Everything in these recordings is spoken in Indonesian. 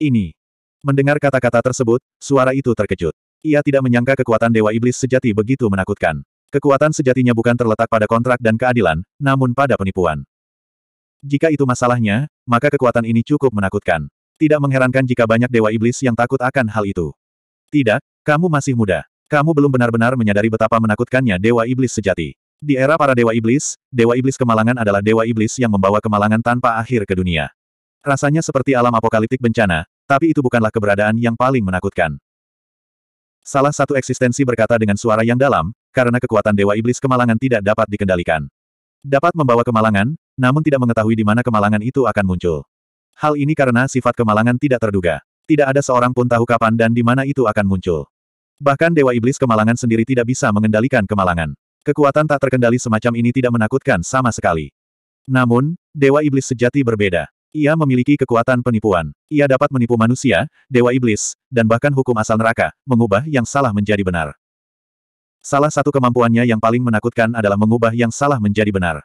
ini. Mendengar kata-kata tersebut, suara itu terkejut. Ia tidak menyangka kekuatan Dewa Iblis sejati begitu menakutkan. Kekuatan sejatinya bukan terletak pada kontrak dan keadilan, namun pada penipuan. Jika itu masalahnya, maka kekuatan ini cukup menakutkan. Tidak mengherankan jika banyak Dewa Iblis yang takut akan hal itu. Tidak, kamu masih muda. Kamu belum benar-benar menyadari betapa menakutkannya Dewa Iblis sejati. Di era para Dewa Iblis, Dewa Iblis kemalangan adalah Dewa Iblis yang membawa kemalangan tanpa akhir ke dunia. Rasanya seperti alam apokaliptik bencana, tapi itu bukanlah keberadaan yang paling menakutkan. Salah satu eksistensi berkata dengan suara yang dalam, karena kekuatan Dewa Iblis kemalangan tidak dapat dikendalikan. Dapat membawa kemalangan, namun tidak mengetahui di mana kemalangan itu akan muncul. Hal ini karena sifat kemalangan tidak terduga. Tidak ada seorang pun tahu kapan dan di mana itu akan muncul. Bahkan Dewa Iblis kemalangan sendiri tidak bisa mengendalikan kemalangan. Kekuatan tak terkendali semacam ini tidak menakutkan sama sekali. Namun, Dewa Iblis sejati berbeda. Ia memiliki kekuatan penipuan. Ia dapat menipu manusia, dewa iblis, dan bahkan hukum asal neraka, mengubah yang salah menjadi benar. Salah satu kemampuannya yang paling menakutkan adalah mengubah yang salah menjadi benar.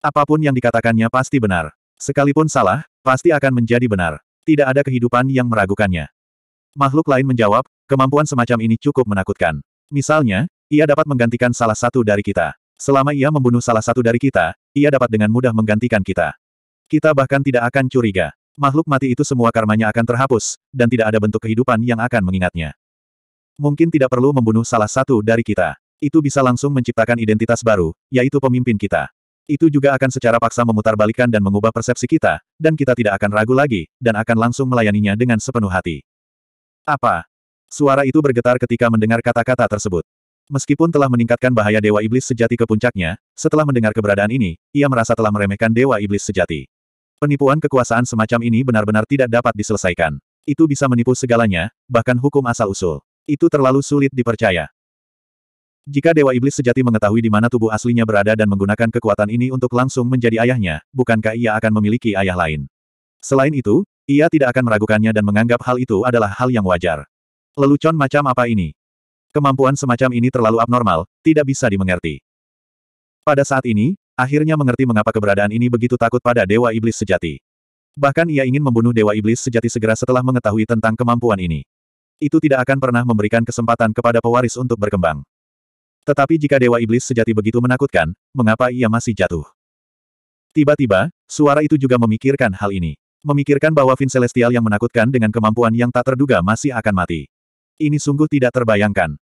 Apapun yang dikatakannya pasti benar. Sekalipun salah, pasti akan menjadi benar. Tidak ada kehidupan yang meragukannya. Makhluk lain menjawab, kemampuan semacam ini cukup menakutkan. Misalnya, ia dapat menggantikan salah satu dari kita. Selama ia membunuh salah satu dari kita, ia dapat dengan mudah menggantikan kita. Kita bahkan tidak akan curiga. Makhluk mati itu semua karmanya akan terhapus, dan tidak ada bentuk kehidupan yang akan mengingatnya. Mungkin tidak perlu membunuh salah satu dari kita. Itu bisa langsung menciptakan identitas baru, yaitu pemimpin kita. Itu juga akan secara paksa memutarbalikkan dan mengubah persepsi kita, dan kita tidak akan ragu lagi, dan akan langsung melayaninya dengan sepenuh hati. Apa? Suara itu bergetar ketika mendengar kata-kata tersebut. Meskipun telah meningkatkan bahaya Dewa Iblis sejati ke puncaknya, setelah mendengar keberadaan ini, ia merasa telah meremehkan Dewa Iblis sejati. Penipuan kekuasaan semacam ini benar-benar tidak dapat diselesaikan. Itu bisa menipu segalanya, bahkan hukum asal-usul. Itu terlalu sulit dipercaya. Jika Dewa Iblis sejati mengetahui di mana tubuh aslinya berada dan menggunakan kekuatan ini untuk langsung menjadi ayahnya, bukankah ia akan memiliki ayah lain? Selain itu, ia tidak akan meragukannya dan menganggap hal itu adalah hal yang wajar. Lelucon macam apa ini? Kemampuan semacam ini terlalu abnormal, tidak bisa dimengerti. Pada saat ini, akhirnya mengerti mengapa keberadaan ini begitu takut pada Dewa Iblis sejati. Bahkan ia ingin membunuh Dewa Iblis sejati segera setelah mengetahui tentang kemampuan ini. Itu tidak akan pernah memberikan kesempatan kepada pewaris untuk berkembang. Tetapi jika Dewa Iblis sejati begitu menakutkan, mengapa ia masih jatuh? Tiba-tiba, suara itu juga memikirkan hal ini. Memikirkan bahwa Vin Celestial yang menakutkan dengan kemampuan yang tak terduga masih akan mati. Ini sungguh tidak terbayangkan.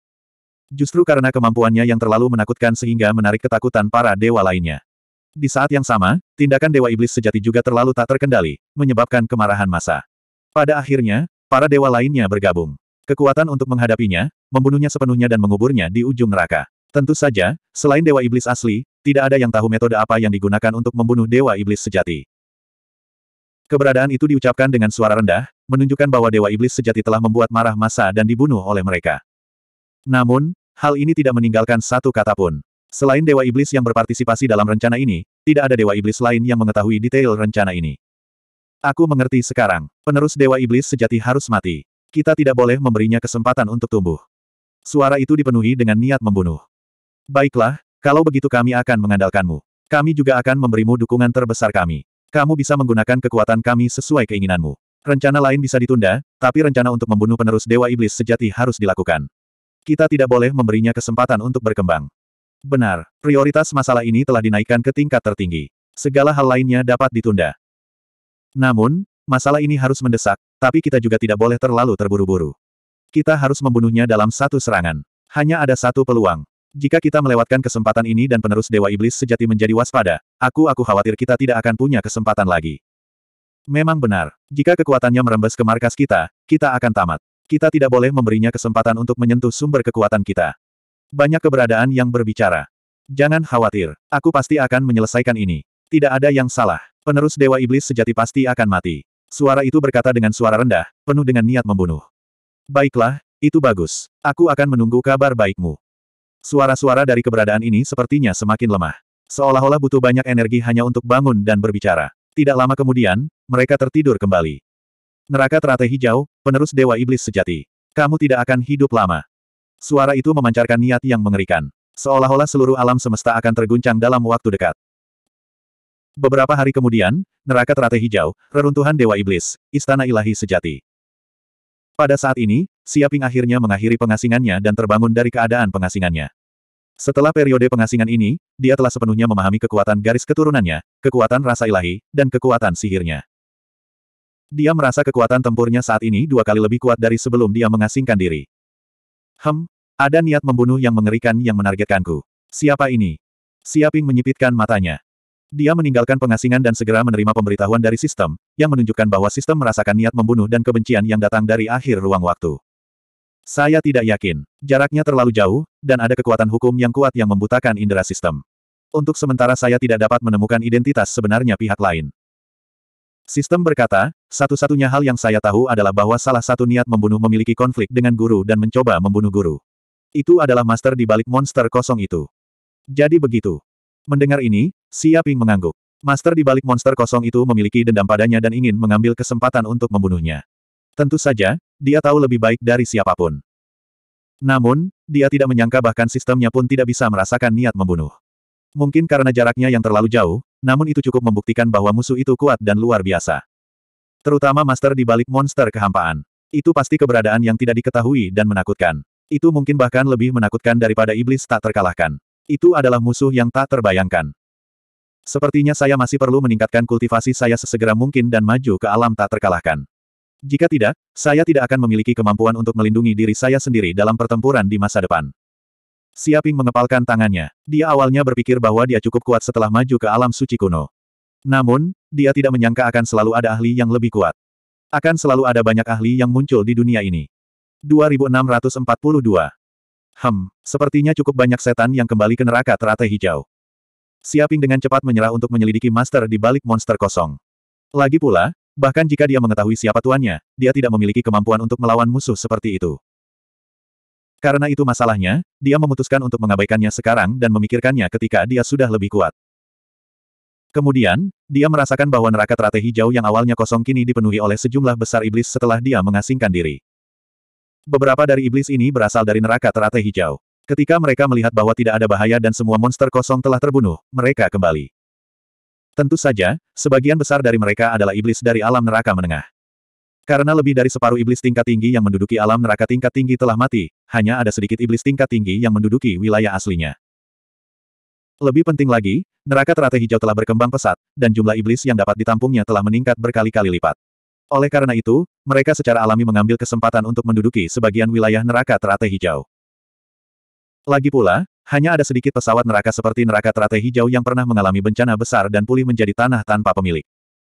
Justru karena kemampuannya yang terlalu menakutkan sehingga menarik ketakutan para dewa lainnya. Di saat yang sama, tindakan dewa iblis sejati juga terlalu tak terkendali, menyebabkan kemarahan massa. Pada akhirnya, para dewa lainnya bergabung. Kekuatan untuk menghadapinya, membunuhnya sepenuhnya dan menguburnya di ujung neraka. Tentu saja, selain dewa iblis asli, tidak ada yang tahu metode apa yang digunakan untuk membunuh dewa iblis sejati. Keberadaan itu diucapkan dengan suara rendah, menunjukkan bahwa Dewa Iblis sejati telah membuat marah masa dan dibunuh oleh mereka. Namun, hal ini tidak meninggalkan satu kata pun. Selain Dewa Iblis yang berpartisipasi dalam rencana ini, tidak ada Dewa Iblis lain yang mengetahui detail rencana ini. Aku mengerti sekarang, penerus Dewa Iblis sejati harus mati. Kita tidak boleh memberinya kesempatan untuk tumbuh. Suara itu dipenuhi dengan niat membunuh. Baiklah, kalau begitu kami akan mengandalkanmu. Kami juga akan memberimu dukungan terbesar kami. Kamu bisa menggunakan kekuatan kami sesuai keinginanmu. Rencana lain bisa ditunda, tapi rencana untuk membunuh penerus Dewa Iblis sejati harus dilakukan. Kita tidak boleh memberinya kesempatan untuk berkembang. Benar, prioritas masalah ini telah dinaikkan ke tingkat tertinggi. Segala hal lainnya dapat ditunda. Namun, masalah ini harus mendesak, tapi kita juga tidak boleh terlalu terburu-buru. Kita harus membunuhnya dalam satu serangan. Hanya ada satu peluang. Jika kita melewatkan kesempatan ini dan penerus Dewa Iblis sejati menjadi waspada, aku-aku khawatir kita tidak akan punya kesempatan lagi. Memang benar, jika kekuatannya merembes ke markas kita, kita akan tamat. Kita tidak boleh memberinya kesempatan untuk menyentuh sumber kekuatan kita. Banyak keberadaan yang berbicara. Jangan khawatir, aku pasti akan menyelesaikan ini. Tidak ada yang salah. Penerus Dewa Iblis sejati pasti akan mati. Suara itu berkata dengan suara rendah, penuh dengan niat membunuh. Baiklah, itu bagus. Aku akan menunggu kabar baikmu. Suara-suara dari keberadaan ini sepertinya semakin lemah. Seolah-olah butuh banyak energi hanya untuk bangun dan berbicara. Tidak lama kemudian, mereka tertidur kembali. Neraka teratai hijau, penerus Dewa Iblis sejati. Kamu tidak akan hidup lama. Suara itu memancarkan niat yang mengerikan. Seolah-olah seluruh alam semesta akan terguncang dalam waktu dekat. Beberapa hari kemudian, neraka teratai hijau, reruntuhan Dewa Iblis, istana ilahi sejati. Pada saat ini, Siaping akhirnya mengakhiri pengasingannya dan terbangun dari keadaan pengasingannya. Setelah periode pengasingan ini, dia telah sepenuhnya memahami kekuatan garis keturunannya, kekuatan rasa ilahi, dan kekuatan sihirnya. Dia merasa kekuatan tempurnya saat ini dua kali lebih kuat dari sebelum dia mengasingkan diri. Hem, ada niat membunuh yang mengerikan yang menargetkanku. Siapa ini? Siaping menyipitkan matanya. Dia meninggalkan pengasingan dan segera menerima pemberitahuan dari sistem, yang menunjukkan bahwa sistem merasakan niat membunuh dan kebencian yang datang dari akhir ruang waktu. Saya tidak yakin. Jaraknya terlalu jauh, dan ada kekuatan hukum yang kuat yang membutakan indera sistem. Untuk sementara saya tidak dapat menemukan identitas sebenarnya pihak lain. Sistem berkata, satu-satunya hal yang saya tahu adalah bahwa salah satu niat membunuh memiliki konflik dengan guru dan mencoba membunuh guru. Itu adalah master di balik monster kosong itu. Jadi begitu. Mendengar ini, Siaping mengangguk. Master di balik monster kosong itu memiliki dendam padanya dan ingin mengambil kesempatan untuk membunuhnya. Tentu saja, dia tahu lebih baik dari siapapun. Namun, dia tidak menyangka bahkan sistemnya pun tidak bisa merasakan niat membunuh. Mungkin karena jaraknya yang terlalu jauh, namun itu cukup membuktikan bahwa musuh itu kuat dan luar biasa. Terutama master di balik monster kehampaan. Itu pasti keberadaan yang tidak diketahui dan menakutkan. Itu mungkin bahkan lebih menakutkan daripada iblis tak terkalahkan. Itu adalah musuh yang tak terbayangkan. Sepertinya saya masih perlu meningkatkan kultivasi saya sesegera mungkin dan maju ke alam tak terkalahkan. Jika tidak, saya tidak akan memiliki kemampuan untuk melindungi diri saya sendiri dalam pertempuran di masa depan. Siaping mengepalkan tangannya. Dia awalnya berpikir bahwa dia cukup kuat setelah maju ke alam suci kuno. Namun, dia tidak menyangka akan selalu ada ahli yang lebih kuat. Akan selalu ada banyak ahli yang muncul di dunia ini. 2642 Hem, sepertinya cukup banyak setan yang kembali ke neraka teratai hijau. Siaping dengan cepat menyerah untuk menyelidiki master di balik monster kosong. Lagi pula, bahkan jika dia mengetahui siapa tuannya, dia tidak memiliki kemampuan untuk melawan musuh seperti itu. Karena itu masalahnya, dia memutuskan untuk mengabaikannya sekarang dan memikirkannya ketika dia sudah lebih kuat. Kemudian, dia merasakan bahwa neraka teratai hijau yang awalnya kosong kini dipenuhi oleh sejumlah besar iblis setelah dia mengasingkan diri. Beberapa dari iblis ini berasal dari neraka teratai hijau. Ketika mereka melihat bahwa tidak ada bahaya dan semua monster kosong telah terbunuh, mereka kembali. Tentu saja, sebagian besar dari mereka adalah iblis dari alam neraka menengah. Karena lebih dari separuh iblis tingkat tinggi yang menduduki alam neraka tingkat tinggi telah mati, hanya ada sedikit iblis tingkat tinggi yang menduduki wilayah aslinya. Lebih penting lagi, neraka teratai hijau telah berkembang pesat, dan jumlah iblis yang dapat ditampungnya telah meningkat berkali-kali lipat. Oleh karena itu, mereka secara alami mengambil kesempatan untuk menduduki sebagian wilayah neraka teratai hijau. Lagi pula, hanya ada sedikit pesawat neraka seperti neraka teratai hijau yang pernah mengalami bencana besar dan pulih menjadi tanah tanpa pemilik.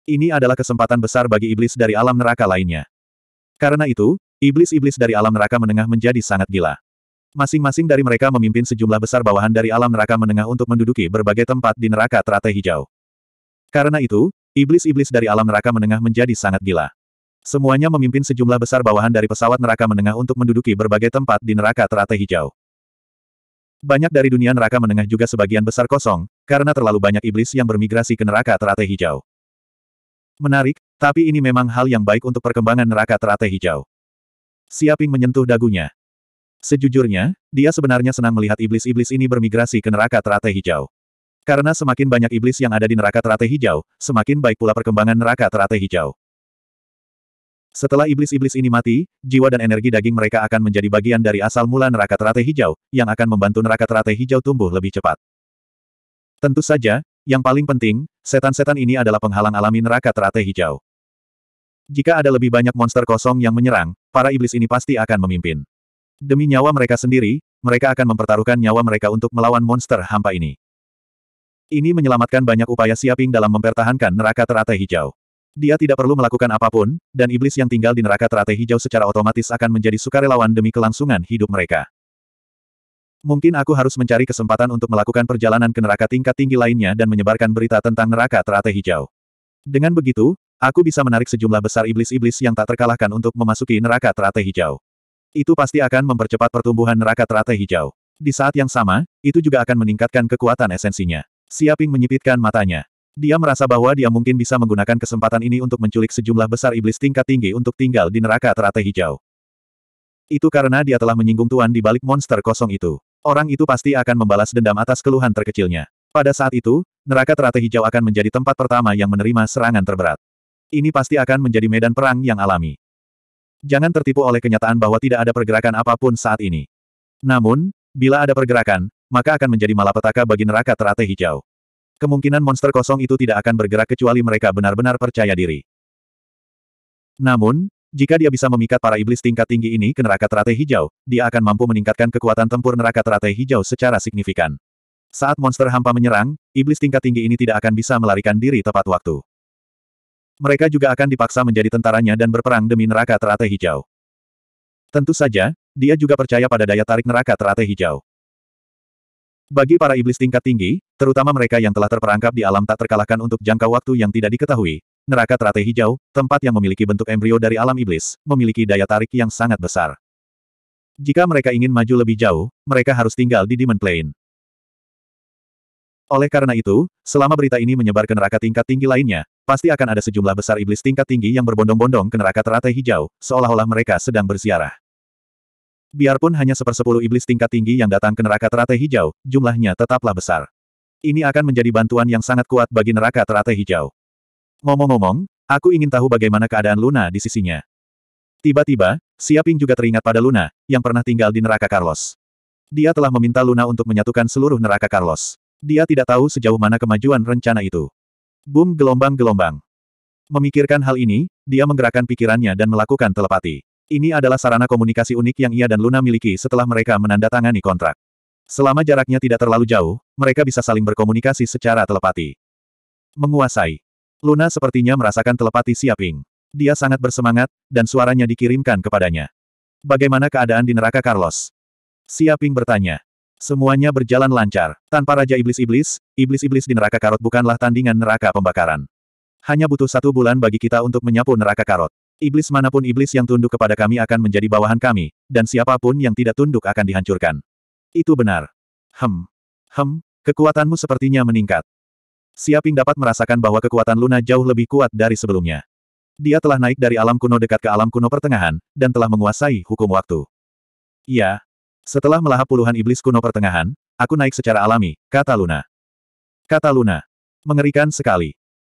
Ini adalah kesempatan besar bagi iblis dari alam neraka lainnya. Karena itu, iblis-iblis dari alam neraka menengah menjadi sangat gila. Masing-masing dari mereka memimpin sejumlah besar bawahan dari alam neraka menengah untuk menduduki berbagai tempat di neraka teratai hijau. Karena itu, iblis-iblis dari alam neraka menengah menjadi sangat gila. Semuanya memimpin sejumlah besar bawahan dari pesawat neraka menengah untuk menduduki berbagai tempat di neraka teratai hijau. Banyak dari dunia neraka menengah juga sebagian besar kosong, karena terlalu banyak iblis yang bermigrasi ke neraka teratai hijau. Menarik, tapi ini memang hal yang baik untuk perkembangan neraka teratai hijau. Siaping menyentuh dagunya. Sejujurnya, dia sebenarnya senang melihat iblis-iblis ini bermigrasi ke neraka teratai hijau. Karena semakin banyak iblis yang ada di neraka teratai hijau, semakin baik pula perkembangan neraka teratai hijau. Setelah iblis-iblis ini mati, jiwa dan energi daging mereka akan menjadi bagian dari asal mula neraka teratai hijau, yang akan membantu neraka teratai hijau tumbuh lebih cepat. Tentu saja, yang paling penting, setan-setan ini adalah penghalang alami neraka teratai hijau. Jika ada lebih banyak monster kosong yang menyerang, para iblis ini pasti akan memimpin. Demi nyawa mereka sendiri, mereka akan mempertaruhkan nyawa mereka untuk melawan monster hampa ini. Ini menyelamatkan banyak upaya Siaping dalam mempertahankan neraka teratai hijau. Dia tidak perlu melakukan apapun, dan iblis yang tinggal di neraka teratai hijau secara otomatis akan menjadi sukarelawan demi kelangsungan hidup mereka. Mungkin aku harus mencari kesempatan untuk melakukan perjalanan ke neraka tingkat tinggi lainnya dan menyebarkan berita tentang neraka teratai hijau. Dengan begitu, aku bisa menarik sejumlah besar iblis-iblis yang tak terkalahkan untuk memasuki neraka teratai hijau. Itu pasti akan mempercepat pertumbuhan neraka teratai hijau. Di saat yang sama, itu juga akan meningkatkan kekuatan esensinya. Siaping menyipitkan matanya. Dia merasa bahwa dia mungkin bisa menggunakan kesempatan ini untuk menculik sejumlah besar iblis tingkat tinggi untuk tinggal di neraka teratai hijau. Itu karena dia telah menyinggung tuan di balik monster kosong itu. Orang itu pasti akan membalas dendam atas keluhan terkecilnya. Pada saat itu, neraka teratai hijau akan menjadi tempat pertama yang menerima serangan terberat. Ini pasti akan menjadi medan perang yang alami. Jangan tertipu oleh kenyataan bahwa tidak ada pergerakan apapun saat ini. Namun, bila ada pergerakan, maka akan menjadi malapetaka bagi neraka teratai hijau. Kemungkinan monster kosong itu tidak akan bergerak kecuali mereka benar-benar percaya diri. Namun, jika dia bisa memikat para iblis tingkat tinggi ini ke neraka teratai hijau, dia akan mampu meningkatkan kekuatan tempur neraka teratai hijau secara signifikan. Saat monster hampa menyerang, iblis tingkat tinggi ini tidak akan bisa melarikan diri tepat waktu. Mereka juga akan dipaksa menjadi tentaranya dan berperang demi neraka teratai hijau. Tentu saja, dia juga percaya pada daya tarik neraka teratai hijau. Bagi para iblis tingkat tinggi, terutama mereka yang telah terperangkap di alam tak terkalahkan untuk jangka waktu yang tidak diketahui, neraka teratai hijau, tempat yang memiliki bentuk embrio dari alam iblis, memiliki daya tarik yang sangat besar. Jika mereka ingin maju lebih jauh, mereka harus tinggal di Demon Plain. Oleh karena itu, selama berita ini menyebar ke neraka tingkat tinggi lainnya, pasti akan ada sejumlah besar iblis tingkat tinggi yang berbondong-bondong ke neraka teratai hijau, seolah-olah mereka sedang bersiarah. Biarpun hanya sepersepuluh iblis tingkat tinggi yang datang ke neraka teratai hijau, jumlahnya tetaplah besar. Ini akan menjadi bantuan yang sangat kuat bagi neraka teratai hijau. Ngomong-ngomong, aku ingin tahu bagaimana keadaan Luna di sisinya. Tiba-tiba, Siaping juga teringat pada Luna, yang pernah tinggal di neraka Carlos. Dia telah meminta Luna untuk menyatukan seluruh neraka Carlos. Dia tidak tahu sejauh mana kemajuan rencana itu. Boom gelombang-gelombang. Memikirkan hal ini, dia menggerakkan pikirannya dan melakukan telepati. Ini adalah sarana komunikasi unik yang ia dan Luna miliki setelah mereka menandatangani kontrak. Selama jaraknya tidak terlalu jauh, mereka bisa saling berkomunikasi secara telepati. Menguasai. Luna sepertinya merasakan telepati Siaping. Dia sangat bersemangat, dan suaranya dikirimkan kepadanya. Bagaimana keadaan di neraka Carlos? Siaping bertanya. Semuanya berjalan lancar. Tanpa Raja Iblis-Iblis, Iblis-Iblis di neraka karot bukanlah tandingan neraka pembakaran. Hanya butuh satu bulan bagi kita untuk menyapu neraka karot. Iblis manapun iblis yang tunduk kepada kami akan menjadi bawahan kami, dan siapapun yang tidak tunduk akan dihancurkan. Itu benar. Hem. Hem, kekuatanmu sepertinya meningkat. Siaping dapat merasakan bahwa kekuatan Luna jauh lebih kuat dari sebelumnya. Dia telah naik dari alam kuno dekat ke alam kuno pertengahan, dan telah menguasai hukum waktu. Ya, Setelah melahap puluhan iblis kuno pertengahan, aku naik secara alami, kata Luna. Kata Luna. Mengerikan sekali.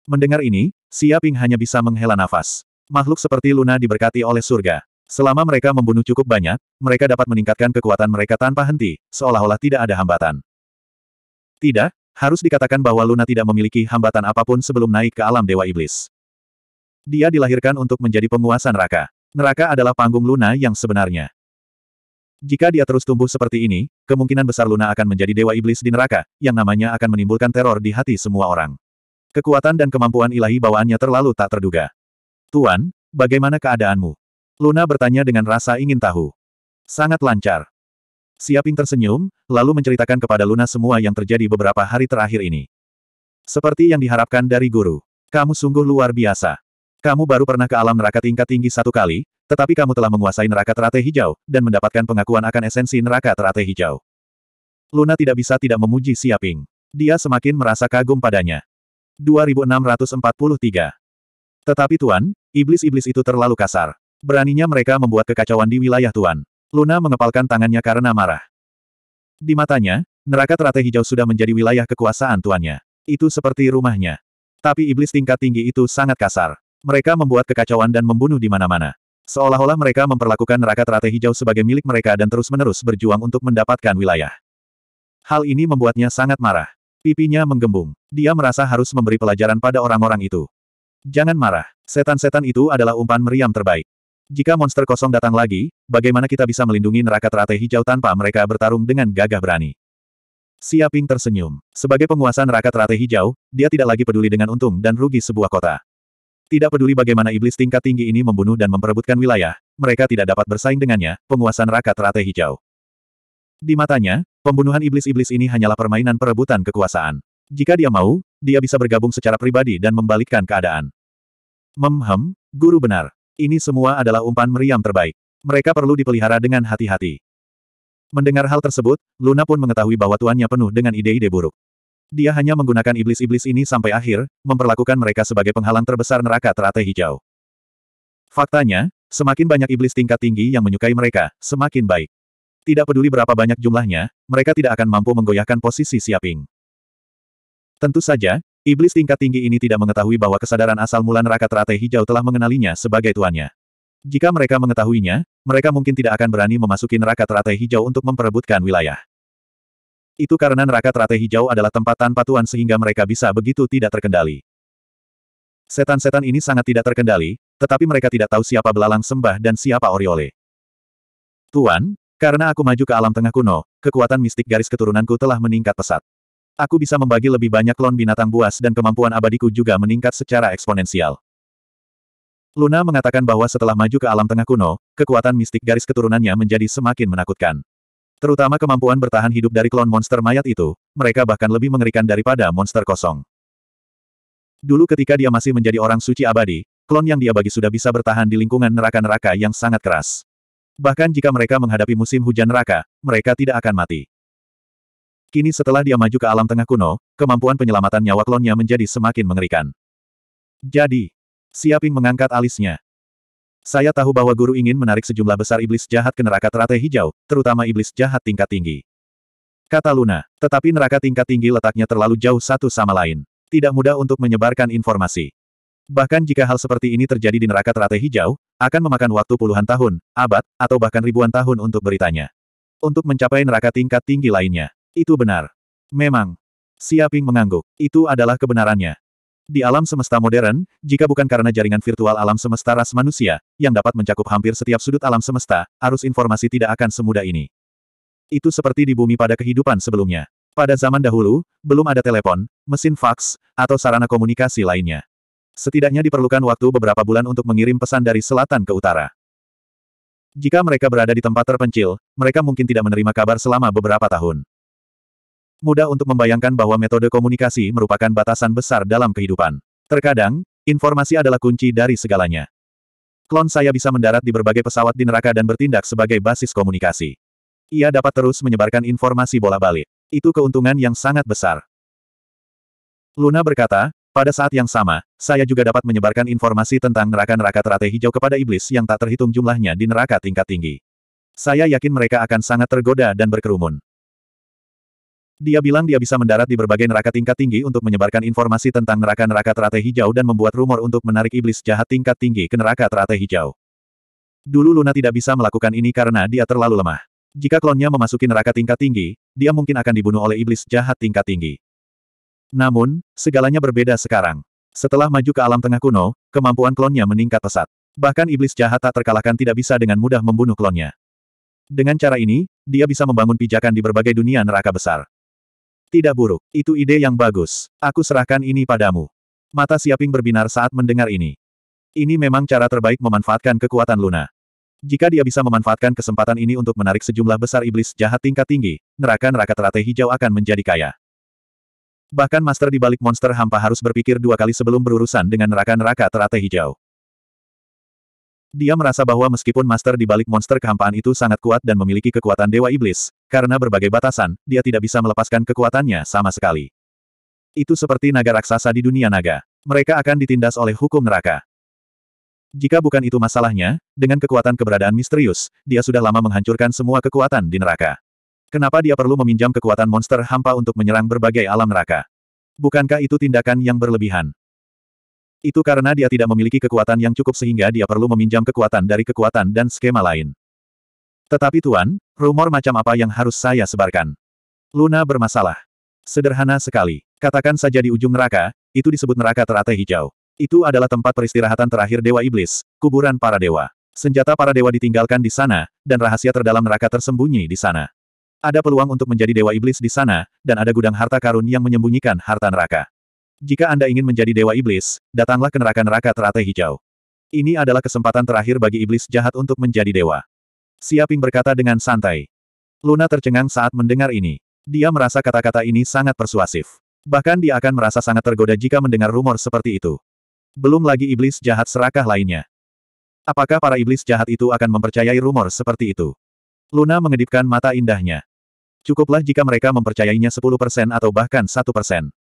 Mendengar ini, Siaping hanya bisa menghela nafas. Makhluk seperti Luna diberkati oleh surga. Selama mereka membunuh cukup banyak, mereka dapat meningkatkan kekuatan mereka tanpa henti, seolah-olah tidak ada hambatan. Tidak, harus dikatakan bahwa Luna tidak memiliki hambatan apapun sebelum naik ke alam Dewa Iblis. Dia dilahirkan untuk menjadi penguasa neraka. Neraka adalah panggung Luna yang sebenarnya. Jika dia terus tumbuh seperti ini, kemungkinan besar Luna akan menjadi Dewa Iblis di neraka, yang namanya akan menimbulkan teror di hati semua orang. Kekuatan dan kemampuan ilahi bawaannya terlalu tak terduga. Tuan, bagaimana keadaanmu? Luna bertanya dengan rasa ingin tahu. Sangat lancar. Siaping tersenyum, lalu menceritakan kepada Luna semua yang terjadi beberapa hari terakhir ini. Seperti yang diharapkan dari guru. Kamu sungguh luar biasa. Kamu baru pernah ke alam neraka tingkat tinggi satu kali, tetapi kamu telah menguasai neraka teratai hijau, dan mendapatkan pengakuan akan esensi neraka teratai hijau. Luna tidak bisa tidak memuji Siaping. Dia semakin merasa kagum padanya. 2643. Tetapi Tuan, Iblis-iblis itu terlalu kasar. Beraninya mereka membuat kekacauan di wilayah Tuan. Luna mengepalkan tangannya karena marah. Di matanya, neraka teratai hijau sudah menjadi wilayah kekuasaan tuannya. Itu seperti rumahnya. Tapi iblis tingkat tinggi itu sangat kasar. Mereka membuat kekacauan dan membunuh di mana-mana. Seolah-olah mereka memperlakukan neraka teratai hijau sebagai milik mereka dan terus-menerus berjuang untuk mendapatkan wilayah. Hal ini membuatnya sangat marah. Pipinya menggembung. Dia merasa harus memberi pelajaran pada orang-orang itu. Jangan marah. Setan-setan itu adalah umpan meriam terbaik. Jika monster kosong datang lagi, bagaimana kita bisa melindungi neraka teratai hijau tanpa mereka bertarung dengan gagah berani? Siaping tersenyum. Sebagai penguasa neraka teratai hijau, dia tidak lagi peduli dengan untung dan rugi sebuah kota. Tidak peduli bagaimana iblis tingkat tinggi ini membunuh dan memperebutkan wilayah, mereka tidak dapat bersaing dengannya, penguasa neraka teratai hijau. Di matanya, pembunuhan iblis-iblis ini hanyalah permainan perebutan kekuasaan. Jika dia mau, dia bisa bergabung secara pribadi dan membalikkan keadaan. Memhem, guru benar. Ini semua adalah umpan meriam terbaik. Mereka perlu dipelihara dengan hati-hati. Mendengar hal tersebut, Luna pun mengetahui bahwa tuannya penuh dengan ide-ide buruk. Dia hanya menggunakan iblis-iblis ini sampai akhir, memperlakukan mereka sebagai penghalang terbesar neraka teratai hijau. Faktanya, semakin banyak iblis tingkat tinggi yang menyukai mereka, semakin baik. Tidak peduli berapa banyak jumlahnya, mereka tidak akan mampu menggoyahkan posisi Siaping. Tentu saja, Iblis tingkat tinggi ini tidak mengetahui bahwa kesadaran asal mula neraka teratai hijau telah mengenalinya sebagai tuannya. Jika mereka mengetahuinya, mereka mungkin tidak akan berani memasuki neraka teratai hijau untuk memperebutkan wilayah. Itu karena neraka teratai hijau adalah tempat tanpa tuan sehingga mereka bisa begitu tidak terkendali. Setan-setan ini sangat tidak terkendali, tetapi mereka tidak tahu siapa belalang sembah dan siapa oriole. Tuan, karena aku maju ke alam tengah kuno, kekuatan mistik garis keturunanku telah meningkat pesat. Aku bisa membagi lebih banyak klon binatang buas dan kemampuan abadiku juga meningkat secara eksponensial. Luna mengatakan bahwa setelah maju ke alam tengah kuno, kekuatan mistik garis keturunannya menjadi semakin menakutkan. Terutama kemampuan bertahan hidup dari klon monster mayat itu, mereka bahkan lebih mengerikan daripada monster kosong. Dulu ketika dia masih menjadi orang suci abadi, klon yang dia bagi sudah bisa bertahan di lingkungan neraka-neraka yang sangat keras. Bahkan jika mereka menghadapi musim hujan neraka, mereka tidak akan mati. Kini setelah dia maju ke alam tengah kuno, kemampuan penyelamatan nyawa klonnya menjadi semakin mengerikan. Jadi, Siaping mengangkat alisnya. Saya tahu bahwa guru ingin menarik sejumlah besar iblis jahat ke neraka teratai hijau, terutama iblis jahat tingkat tinggi. Kata Luna, tetapi neraka tingkat tinggi letaknya terlalu jauh satu sama lain. Tidak mudah untuk menyebarkan informasi. Bahkan jika hal seperti ini terjadi di neraka teratai hijau, akan memakan waktu puluhan tahun, abad, atau bahkan ribuan tahun untuk beritanya. Untuk mencapai neraka tingkat tinggi lainnya. Itu benar. Memang. Siaping mengangguk. Itu adalah kebenarannya. Di alam semesta modern, jika bukan karena jaringan virtual alam semesta ras manusia, yang dapat mencakup hampir setiap sudut alam semesta, arus informasi tidak akan semudah ini. Itu seperti di bumi pada kehidupan sebelumnya. Pada zaman dahulu, belum ada telepon, mesin fax, atau sarana komunikasi lainnya. Setidaknya diperlukan waktu beberapa bulan untuk mengirim pesan dari selatan ke utara. Jika mereka berada di tempat terpencil, mereka mungkin tidak menerima kabar selama beberapa tahun mudah untuk membayangkan bahwa metode komunikasi merupakan batasan besar dalam kehidupan. Terkadang, informasi adalah kunci dari segalanya. Klon saya bisa mendarat di berbagai pesawat di neraka dan bertindak sebagai basis komunikasi. Ia dapat terus menyebarkan informasi bola balik. Itu keuntungan yang sangat besar. Luna berkata, pada saat yang sama, saya juga dapat menyebarkan informasi tentang neraka-neraka teratai hijau kepada iblis yang tak terhitung jumlahnya di neraka tingkat tinggi. Saya yakin mereka akan sangat tergoda dan berkerumun. Dia bilang dia bisa mendarat di berbagai neraka tingkat tinggi untuk menyebarkan informasi tentang neraka-neraka teratai hijau dan membuat rumor untuk menarik iblis jahat tingkat tinggi ke neraka teratai hijau. Dulu Luna tidak bisa melakukan ini karena dia terlalu lemah. Jika klonnya memasuki neraka tingkat tinggi, dia mungkin akan dibunuh oleh iblis jahat tingkat tinggi. Namun, segalanya berbeda sekarang. Setelah maju ke alam tengah kuno, kemampuan klonnya meningkat pesat. Bahkan iblis jahat tak terkalahkan tidak bisa dengan mudah membunuh klonnya. Dengan cara ini, dia bisa membangun pijakan di berbagai dunia neraka besar. Tidak buruk, itu ide yang bagus. Aku serahkan ini padamu. Mata Siaping berbinar saat mendengar ini. Ini memang cara terbaik memanfaatkan kekuatan Luna. Jika dia bisa memanfaatkan kesempatan ini untuk menarik sejumlah besar iblis jahat tingkat tinggi, neraka-neraka teratai hijau akan menjadi kaya. Bahkan master di balik monster hampa harus berpikir dua kali sebelum berurusan dengan neraka-neraka teratai hijau. Dia merasa bahwa meskipun master di balik monster kehampaan itu sangat kuat dan memiliki kekuatan Dewa Iblis, karena berbagai batasan, dia tidak bisa melepaskan kekuatannya sama sekali. Itu seperti naga raksasa di dunia naga. Mereka akan ditindas oleh hukum neraka. Jika bukan itu masalahnya, dengan kekuatan keberadaan misterius, dia sudah lama menghancurkan semua kekuatan di neraka. Kenapa dia perlu meminjam kekuatan monster hampa untuk menyerang berbagai alam neraka? Bukankah itu tindakan yang berlebihan? Itu karena dia tidak memiliki kekuatan yang cukup sehingga dia perlu meminjam kekuatan dari kekuatan dan skema lain. Tetapi Tuan, rumor macam apa yang harus saya sebarkan? Luna bermasalah. Sederhana sekali. Katakan saja di ujung neraka, itu disebut neraka teratai hijau. Itu adalah tempat peristirahatan terakhir Dewa Iblis, kuburan para dewa. Senjata para dewa ditinggalkan di sana, dan rahasia terdalam neraka tersembunyi di sana. Ada peluang untuk menjadi Dewa Iblis di sana, dan ada gudang harta karun yang menyembunyikan harta neraka. Jika Anda ingin menjadi dewa iblis, datanglah ke neraka-neraka teratai hijau. Ini adalah kesempatan terakhir bagi iblis jahat untuk menjadi dewa. Siaping berkata dengan santai. Luna tercengang saat mendengar ini. Dia merasa kata-kata ini sangat persuasif. Bahkan dia akan merasa sangat tergoda jika mendengar rumor seperti itu. Belum lagi iblis jahat serakah lainnya. Apakah para iblis jahat itu akan mempercayai rumor seperti itu? Luna mengedipkan mata indahnya. Cukuplah jika mereka mempercayainya 10% atau bahkan 1%.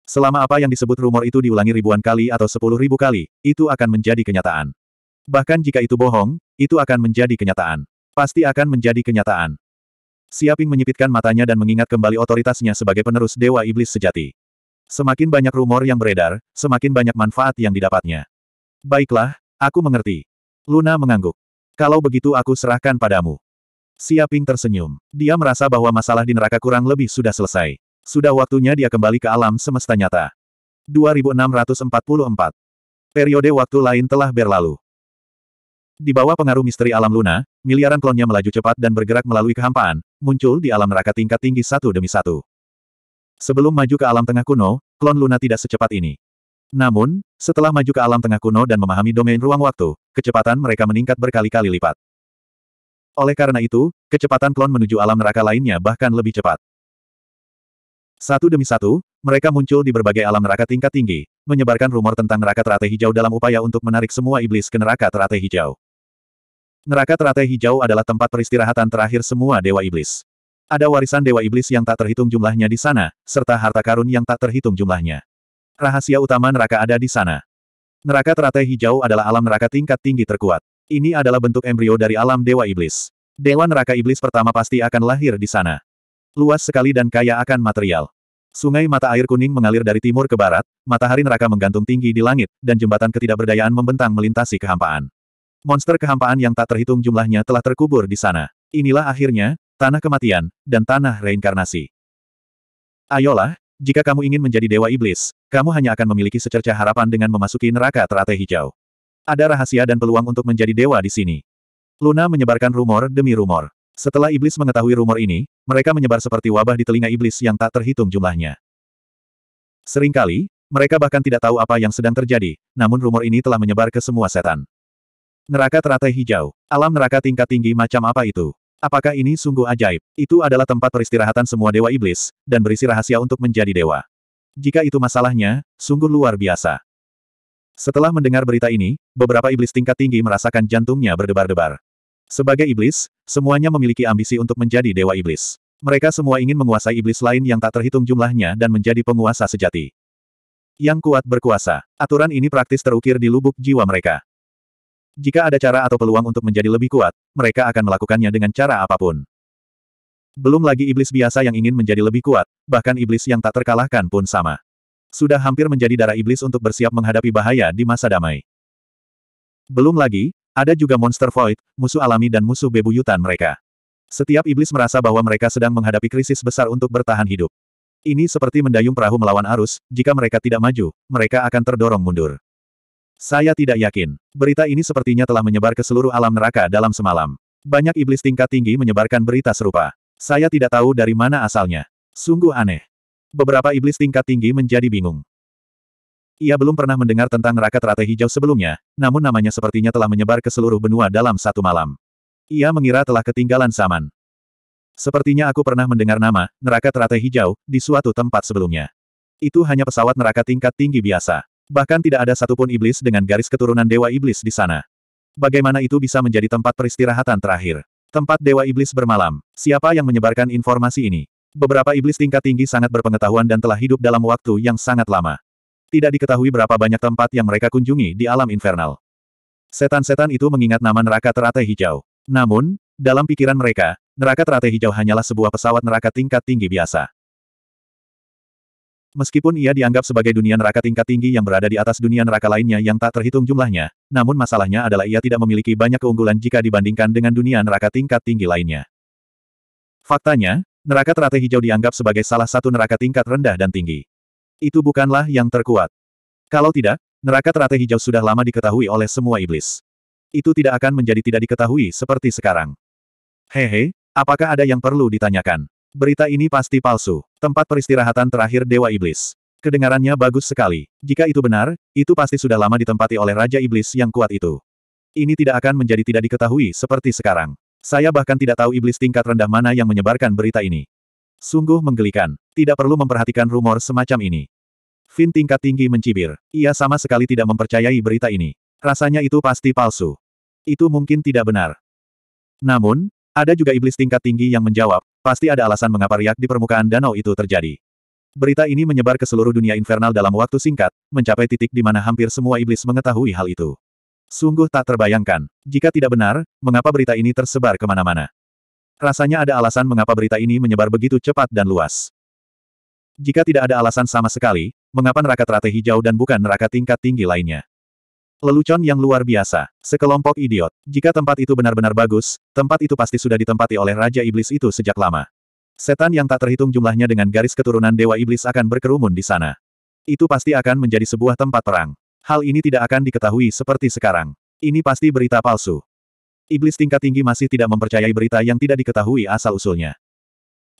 Selama apa yang disebut rumor itu diulangi ribuan kali atau sepuluh ribu kali, itu akan menjadi kenyataan. Bahkan jika itu bohong, itu akan menjadi kenyataan. Pasti akan menjadi kenyataan. Siaping menyipitkan matanya dan mengingat kembali otoritasnya sebagai penerus Dewa Iblis sejati. Semakin banyak rumor yang beredar, semakin banyak manfaat yang didapatnya. Baiklah, aku mengerti. Luna mengangguk. Kalau begitu aku serahkan padamu. Siaping tersenyum. Dia merasa bahwa masalah di neraka kurang lebih sudah selesai. Sudah waktunya dia kembali ke alam semesta nyata. 2644. Periode waktu lain telah berlalu. Di bawah pengaruh misteri alam Luna, miliaran klonnya melaju cepat dan bergerak melalui kehampaan, muncul di alam neraka tingkat tinggi satu demi satu. Sebelum maju ke alam tengah kuno, klon Luna tidak secepat ini. Namun, setelah maju ke alam tengah kuno dan memahami domain ruang waktu, kecepatan mereka meningkat berkali-kali lipat. Oleh karena itu, kecepatan klon menuju alam neraka lainnya bahkan lebih cepat. Satu demi satu, mereka muncul di berbagai alam neraka tingkat tinggi, menyebarkan rumor tentang neraka teratai hijau dalam upaya untuk menarik semua iblis ke neraka teratai hijau. Neraka teratai hijau adalah tempat peristirahatan terakhir semua dewa iblis. Ada warisan dewa iblis yang tak terhitung jumlahnya di sana, serta harta karun yang tak terhitung jumlahnya. Rahasia utama neraka ada di sana. Neraka teratai hijau adalah alam neraka tingkat tinggi terkuat. Ini adalah bentuk embrio dari alam dewa iblis. Dewa neraka iblis pertama pasti akan lahir di sana. Luas sekali dan kaya akan material. Sungai mata air kuning mengalir dari timur ke barat, matahari neraka menggantung tinggi di langit, dan jembatan ketidakberdayaan membentang melintasi kehampaan. Monster kehampaan yang tak terhitung jumlahnya telah terkubur di sana. Inilah akhirnya, tanah kematian, dan tanah reinkarnasi. Ayolah, jika kamu ingin menjadi dewa iblis, kamu hanya akan memiliki secerca harapan dengan memasuki neraka teratai hijau. Ada rahasia dan peluang untuk menjadi dewa di sini. Luna menyebarkan rumor demi rumor. Setelah iblis mengetahui rumor ini, mereka menyebar seperti wabah di telinga iblis yang tak terhitung jumlahnya. Seringkali, mereka bahkan tidak tahu apa yang sedang terjadi, namun rumor ini telah menyebar ke semua setan. Neraka teratai hijau. Alam neraka tingkat tinggi macam apa itu? Apakah ini sungguh ajaib? Itu adalah tempat peristirahatan semua dewa iblis, dan berisi rahasia untuk menjadi dewa. Jika itu masalahnya, sungguh luar biasa. Setelah mendengar berita ini, beberapa iblis tingkat tinggi merasakan jantungnya berdebar-debar. Sebagai iblis, semuanya memiliki ambisi untuk menjadi dewa iblis. Mereka semua ingin menguasai iblis lain yang tak terhitung jumlahnya dan menjadi penguasa sejati. Yang kuat berkuasa. Aturan ini praktis terukir di lubuk jiwa mereka. Jika ada cara atau peluang untuk menjadi lebih kuat, mereka akan melakukannya dengan cara apapun. Belum lagi iblis biasa yang ingin menjadi lebih kuat, bahkan iblis yang tak terkalahkan pun sama. Sudah hampir menjadi darah iblis untuk bersiap menghadapi bahaya di masa damai. Belum lagi, ada juga monster void, musuh alami dan musuh bebuyutan mereka. Setiap iblis merasa bahwa mereka sedang menghadapi krisis besar untuk bertahan hidup. Ini seperti mendayung perahu melawan arus, jika mereka tidak maju, mereka akan terdorong mundur. Saya tidak yakin. Berita ini sepertinya telah menyebar ke seluruh alam neraka dalam semalam. Banyak iblis tingkat tinggi menyebarkan berita serupa. Saya tidak tahu dari mana asalnya. Sungguh aneh. Beberapa iblis tingkat tinggi menjadi bingung. Ia belum pernah mendengar tentang neraka teratai hijau sebelumnya, namun namanya sepertinya telah menyebar ke seluruh benua dalam satu malam. Ia mengira telah ketinggalan zaman. Sepertinya aku pernah mendengar nama, neraka teratai hijau, di suatu tempat sebelumnya. Itu hanya pesawat neraka tingkat tinggi biasa. Bahkan tidak ada satupun iblis dengan garis keturunan Dewa Iblis di sana. Bagaimana itu bisa menjadi tempat peristirahatan terakhir? Tempat Dewa Iblis bermalam. Siapa yang menyebarkan informasi ini? Beberapa iblis tingkat tinggi sangat berpengetahuan dan telah hidup dalam waktu yang sangat lama. Tidak diketahui berapa banyak tempat yang mereka kunjungi di alam infernal. Setan-setan itu mengingat nama neraka teratai hijau. Namun, dalam pikiran mereka, neraka teratai hijau hanyalah sebuah pesawat neraka tingkat tinggi biasa. Meskipun ia dianggap sebagai dunia neraka tingkat tinggi yang berada di atas dunia neraka lainnya yang tak terhitung jumlahnya, namun masalahnya adalah ia tidak memiliki banyak keunggulan jika dibandingkan dengan dunia neraka tingkat tinggi lainnya. Faktanya, neraka teratai hijau dianggap sebagai salah satu neraka tingkat rendah dan tinggi. Itu bukanlah yang terkuat. Kalau tidak, neraka teratai hijau sudah lama diketahui oleh semua iblis. Itu tidak akan menjadi tidak diketahui seperti sekarang. Hehe, apakah ada yang perlu ditanyakan? Berita ini pasti palsu. Tempat peristirahatan terakhir Dewa Iblis. Kedengarannya bagus sekali. Jika itu benar, itu pasti sudah lama ditempati oleh Raja Iblis yang kuat itu. Ini tidak akan menjadi tidak diketahui seperti sekarang. Saya bahkan tidak tahu iblis tingkat rendah mana yang menyebarkan berita ini. Sungguh menggelikan. Tidak perlu memperhatikan rumor semacam ini. Fin tingkat tinggi mencibir. Ia sama sekali tidak mempercayai berita ini. Rasanya itu pasti palsu. Itu mungkin tidak benar. Namun, ada juga iblis tingkat tinggi yang menjawab, pasti ada alasan mengapa riak di permukaan danau itu terjadi. Berita ini menyebar ke seluruh dunia infernal dalam waktu singkat, mencapai titik di mana hampir semua iblis mengetahui hal itu. Sungguh tak terbayangkan. Jika tidak benar, mengapa berita ini tersebar kemana-mana? Rasanya ada alasan mengapa berita ini menyebar begitu cepat dan luas jika tidak ada alasan sama sekali, mengapa neraka teratai hijau dan bukan neraka tingkat tinggi lainnya? Lelucon yang luar biasa. Sekelompok idiot. Jika tempat itu benar-benar bagus, tempat itu pasti sudah ditempati oleh Raja Iblis itu sejak lama. Setan yang tak terhitung jumlahnya dengan garis keturunan Dewa Iblis akan berkerumun di sana. Itu pasti akan menjadi sebuah tempat perang. Hal ini tidak akan diketahui seperti sekarang. Ini pasti berita palsu. Iblis tingkat tinggi masih tidak mempercayai berita yang tidak diketahui asal-usulnya.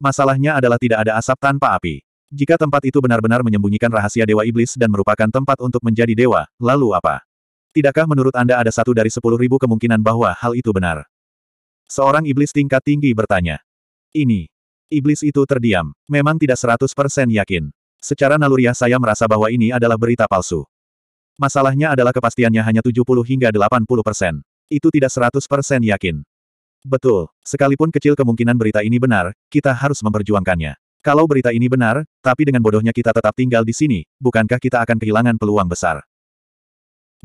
Masalahnya adalah tidak ada asap tanpa api. Jika tempat itu benar-benar menyembunyikan rahasia Dewa Iblis dan merupakan tempat untuk menjadi dewa, lalu apa? Tidakkah menurut Anda ada satu dari sepuluh ribu kemungkinan bahwa hal itu benar? Seorang iblis tingkat tinggi bertanya. Ini. Iblis itu terdiam. Memang tidak seratus persen yakin. Secara naluriah saya merasa bahwa ini adalah berita palsu. Masalahnya adalah kepastiannya hanya 70 hingga 80 persen. Itu tidak 100 persen yakin. Betul, sekalipun kecil kemungkinan berita ini benar, kita harus memperjuangkannya. Kalau berita ini benar, tapi dengan bodohnya kita tetap tinggal di sini, bukankah kita akan kehilangan peluang besar?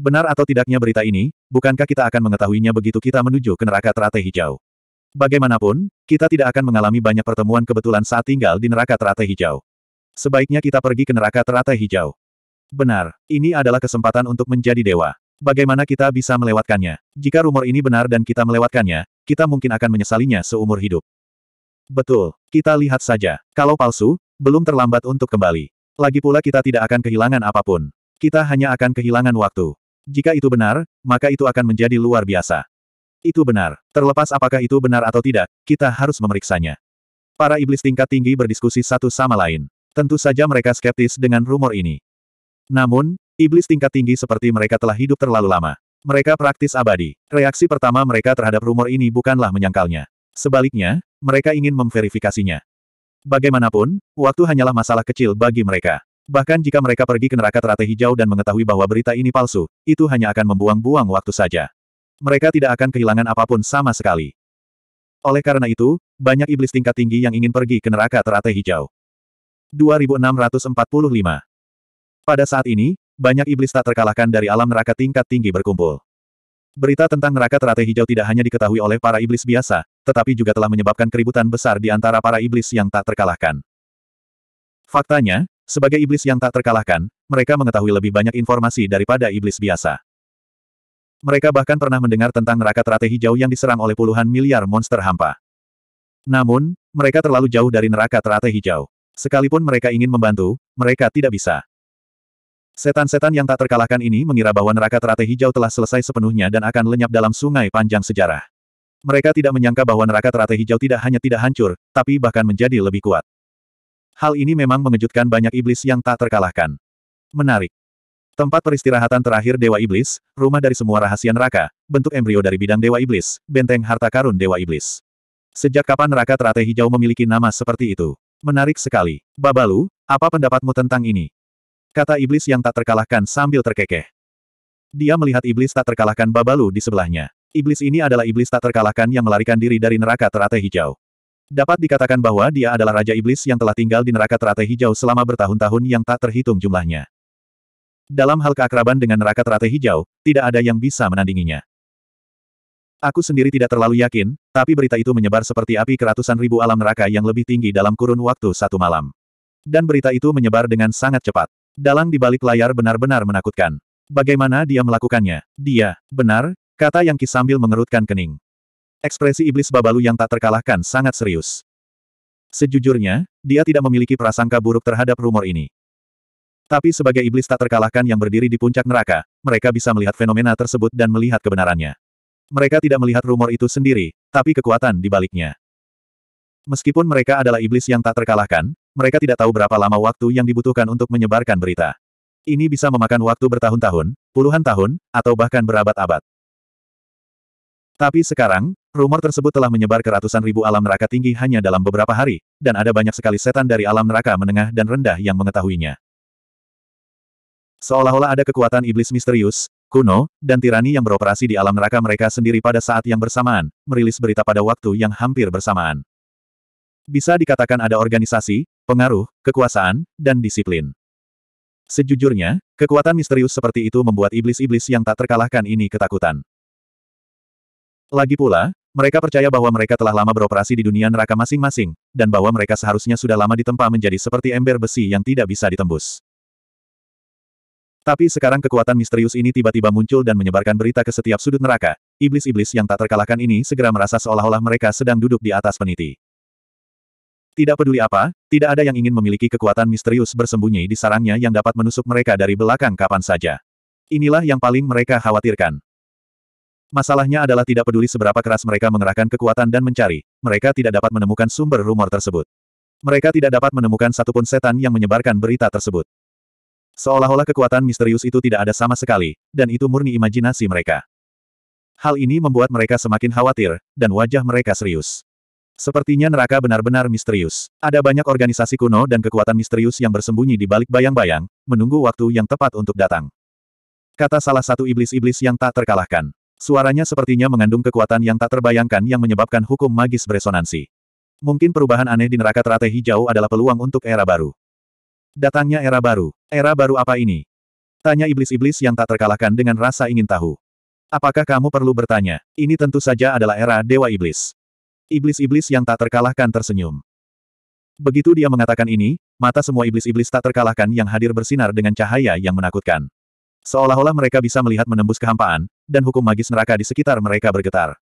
Benar atau tidaknya berita ini, bukankah kita akan mengetahuinya begitu kita menuju ke neraka teratai hijau? Bagaimanapun, kita tidak akan mengalami banyak pertemuan kebetulan saat tinggal di neraka teratai hijau. Sebaiknya kita pergi ke neraka teratai hijau. Benar, ini adalah kesempatan untuk menjadi dewa. Bagaimana kita bisa melewatkannya? Jika rumor ini benar dan kita melewatkannya, kita mungkin akan menyesalinya seumur hidup. Betul, kita lihat saja. Kalau palsu, belum terlambat untuk kembali. Lagi pula kita tidak akan kehilangan apapun. Kita hanya akan kehilangan waktu. Jika itu benar, maka itu akan menjadi luar biasa. Itu benar. Terlepas apakah itu benar atau tidak, kita harus memeriksanya. Para iblis tingkat tinggi berdiskusi satu sama lain. Tentu saja mereka skeptis dengan rumor ini. Namun, iblis tingkat tinggi seperti mereka telah hidup terlalu lama. Mereka praktis abadi. Reaksi pertama mereka terhadap rumor ini bukanlah menyangkalnya. Sebaliknya, mereka ingin memverifikasinya. Bagaimanapun, waktu hanyalah masalah kecil bagi mereka. Bahkan jika mereka pergi ke neraka teratai hijau dan mengetahui bahwa berita ini palsu, itu hanya akan membuang-buang waktu saja. Mereka tidak akan kehilangan apapun sama sekali. Oleh karena itu, banyak iblis tingkat tinggi yang ingin pergi ke neraka teratai hijau. 2645 Pada saat ini, banyak iblis tak terkalahkan dari alam neraka tingkat tinggi berkumpul. Berita tentang neraka teratai hijau tidak hanya diketahui oleh para iblis biasa, tetapi juga telah menyebabkan keributan besar di antara para iblis yang tak terkalahkan. Faktanya, sebagai iblis yang tak terkalahkan, mereka mengetahui lebih banyak informasi daripada iblis biasa. Mereka bahkan pernah mendengar tentang neraka teratai hijau yang diserang oleh puluhan miliar monster hampa. Namun, mereka terlalu jauh dari neraka teratai hijau. Sekalipun mereka ingin membantu, mereka tidak bisa. Setan-setan yang tak terkalahkan ini mengira bahwa neraka teratai hijau telah selesai sepenuhnya dan akan lenyap dalam sungai panjang sejarah. Mereka tidak menyangka bahwa neraka teratai hijau tidak hanya tidak hancur, tapi bahkan menjadi lebih kuat. Hal ini memang mengejutkan banyak iblis yang tak terkalahkan. Menarik. Tempat peristirahatan terakhir Dewa Iblis, rumah dari semua rahasia neraka, bentuk embrio dari bidang Dewa Iblis, benteng harta karun Dewa Iblis. Sejak kapan neraka teratai hijau memiliki nama seperti itu? Menarik sekali. Babalu, apa pendapatmu tentang ini? kata iblis yang tak terkalahkan sambil terkekeh. Dia melihat iblis tak terkalahkan Babalu di sebelahnya. Iblis ini adalah iblis tak terkalahkan yang melarikan diri dari neraka teratai hijau. Dapat dikatakan bahwa dia adalah raja iblis yang telah tinggal di neraka teratai hijau selama bertahun-tahun yang tak terhitung jumlahnya. Dalam hal keakraban dengan neraka teratai hijau, tidak ada yang bisa menandinginya. Aku sendiri tidak terlalu yakin, tapi berita itu menyebar seperti api ke ratusan ribu alam neraka yang lebih tinggi dalam kurun waktu satu malam. Dan berita itu menyebar dengan sangat cepat. Dalang di balik layar benar-benar menakutkan. Bagaimana dia melakukannya? Dia, benar, kata Yang Ki sambil mengerutkan kening. Ekspresi iblis babalu yang tak terkalahkan sangat serius. Sejujurnya, dia tidak memiliki prasangka buruk terhadap rumor ini. Tapi sebagai iblis tak terkalahkan yang berdiri di puncak neraka, mereka bisa melihat fenomena tersebut dan melihat kebenarannya. Mereka tidak melihat rumor itu sendiri, tapi kekuatan di baliknya. Meskipun mereka adalah iblis yang tak terkalahkan, mereka tidak tahu berapa lama waktu yang dibutuhkan untuk menyebarkan berita. Ini bisa memakan waktu bertahun-tahun, puluhan tahun, atau bahkan berabad-abad. Tapi sekarang, rumor tersebut telah menyebar ke ratusan ribu alam neraka tinggi hanya dalam beberapa hari, dan ada banyak sekali setan dari alam neraka menengah dan rendah yang mengetahuinya. Seolah-olah ada kekuatan iblis misterius, kuno, dan tirani yang beroperasi di alam neraka mereka sendiri pada saat yang bersamaan, merilis berita pada waktu yang hampir bersamaan. Bisa dikatakan ada organisasi, pengaruh, kekuasaan, dan disiplin. Sejujurnya, kekuatan misterius seperti itu membuat iblis-iblis yang tak terkalahkan ini ketakutan. Lagi pula, mereka percaya bahwa mereka telah lama beroperasi di dunia neraka masing-masing, dan bahwa mereka seharusnya sudah lama ditempa menjadi seperti ember besi yang tidak bisa ditembus. Tapi sekarang kekuatan misterius ini tiba-tiba muncul dan menyebarkan berita ke setiap sudut neraka. Iblis-iblis yang tak terkalahkan ini segera merasa seolah-olah mereka sedang duduk di atas peniti. Tidak peduli apa, tidak ada yang ingin memiliki kekuatan misterius bersembunyi di sarangnya yang dapat menusuk mereka dari belakang kapan saja. Inilah yang paling mereka khawatirkan. Masalahnya adalah tidak peduli seberapa keras mereka mengerahkan kekuatan dan mencari, mereka tidak dapat menemukan sumber rumor tersebut. Mereka tidak dapat menemukan satupun setan yang menyebarkan berita tersebut. Seolah-olah kekuatan misterius itu tidak ada sama sekali, dan itu murni imajinasi mereka. Hal ini membuat mereka semakin khawatir, dan wajah mereka serius. Sepertinya neraka benar-benar misterius. Ada banyak organisasi kuno dan kekuatan misterius yang bersembunyi di balik bayang-bayang, menunggu waktu yang tepat untuk datang. Kata salah satu iblis-iblis yang tak terkalahkan. Suaranya sepertinya mengandung kekuatan yang tak terbayangkan yang menyebabkan hukum magis beresonansi. Mungkin perubahan aneh di neraka teratai hijau adalah peluang untuk era baru. Datangnya era baru. Era baru apa ini? Tanya iblis-iblis yang tak terkalahkan dengan rasa ingin tahu. Apakah kamu perlu bertanya? Ini tentu saja adalah era Dewa Iblis. Iblis-iblis yang tak terkalahkan tersenyum. Begitu dia mengatakan ini, mata semua iblis-iblis tak terkalahkan yang hadir bersinar dengan cahaya yang menakutkan. Seolah-olah mereka bisa melihat menembus kehampaan, dan hukum magis neraka di sekitar mereka bergetar.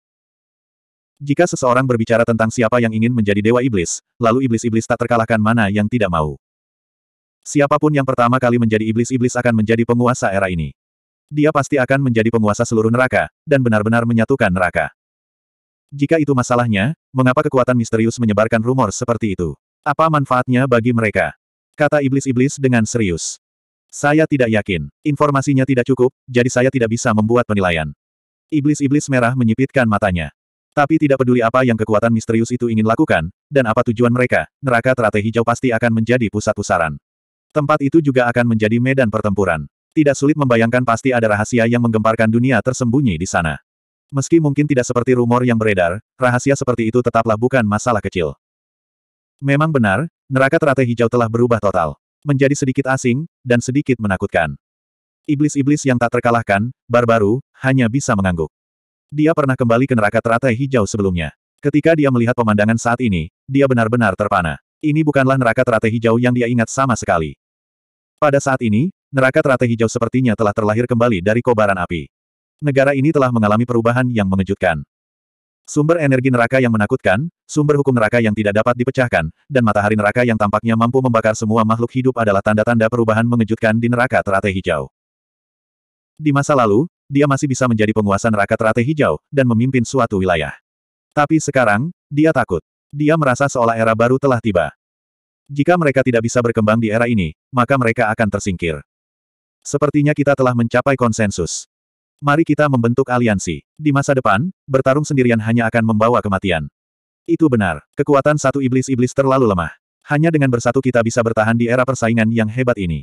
Jika seseorang berbicara tentang siapa yang ingin menjadi dewa iblis, lalu iblis-iblis tak terkalahkan mana yang tidak mau. Siapapun yang pertama kali menjadi iblis-iblis akan menjadi penguasa era ini. Dia pasti akan menjadi penguasa seluruh neraka, dan benar-benar menyatukan neraka. Jika itu masalahnya, mengapa kekuatan misterius menyebarkan rumor seperti itu? Apa manfaatnya bagi mereka? Kata iblis-iblis dengan serius. Saya tidak yakin. Informasinya tidak cukup, jadi saya tidak bisa membuat penilaian. Iblis-iblis merah menyipitkan matanya. Tapi tidak peduli apa yang kekuatan misterius itu ingin lakukan, dan apa tujuan mereka, neraka teratai hijau pasti akan menjadi pusat pusaran. Tempat itu juga akan menjadi medan pertempuran. Tidak sulit membayangkan pasti ada rahasia yang menggemparkan dunia tersembunyi di sana. Meski mungkin tidak seperti rumor yang beredar, rahasia seperti itu tetaplah bukan masalah kecil. Memang benar, neraka teratai hijau telah berubah total. Menjadi sedikit asing, dan sedikit menakutkan. Iblis-iblis yang tak terkalahkan, barbaru, hanya bisa mengangguk. Dia pernah kembali ke neraka teratai hijau sebelumnya. Ketika dia melihat pemandangan saat ini, dia benar-benar terpana. Ini bukanlah neraka teratai hijau yang dia ingat sama sekali. Pada saat ini, neraka teratai hijau sepertinya telah terlahir kembali dari kobaran api negara ini telah mengalami perubahan yang mengejutkan. Sumber energi neraka yang menakutkan, sumber hukum neraka yang tidak dapat dipecahkan, dan matahari neraka yang tampaknya mampu membakar semua makhluk hidup adalah tanda-tanda perubahan mengejutkan di neraka teratai hijau. Di masa lalu, dia masih bisa menjadi penguasa neraka teratai hijau, dan memimpin suatu wilayah. Tapi sekarang, dia takut. Dia merasa seolah era baru telah tiba. Jika mereka tidak bisa berkembang di era ini, maka mereka akan tersingkir. Sepertinya kita telah mencapai konsensus mari kita membentuk aliansi. Di masa depan, bertarung sendirian hanya akan membawa kematian. Itu benar, kekuatan satu iblis-iblis terlalu lemah. Hanya dengan bersatu kita bisa bertahan di era persaingan yang hebat ini.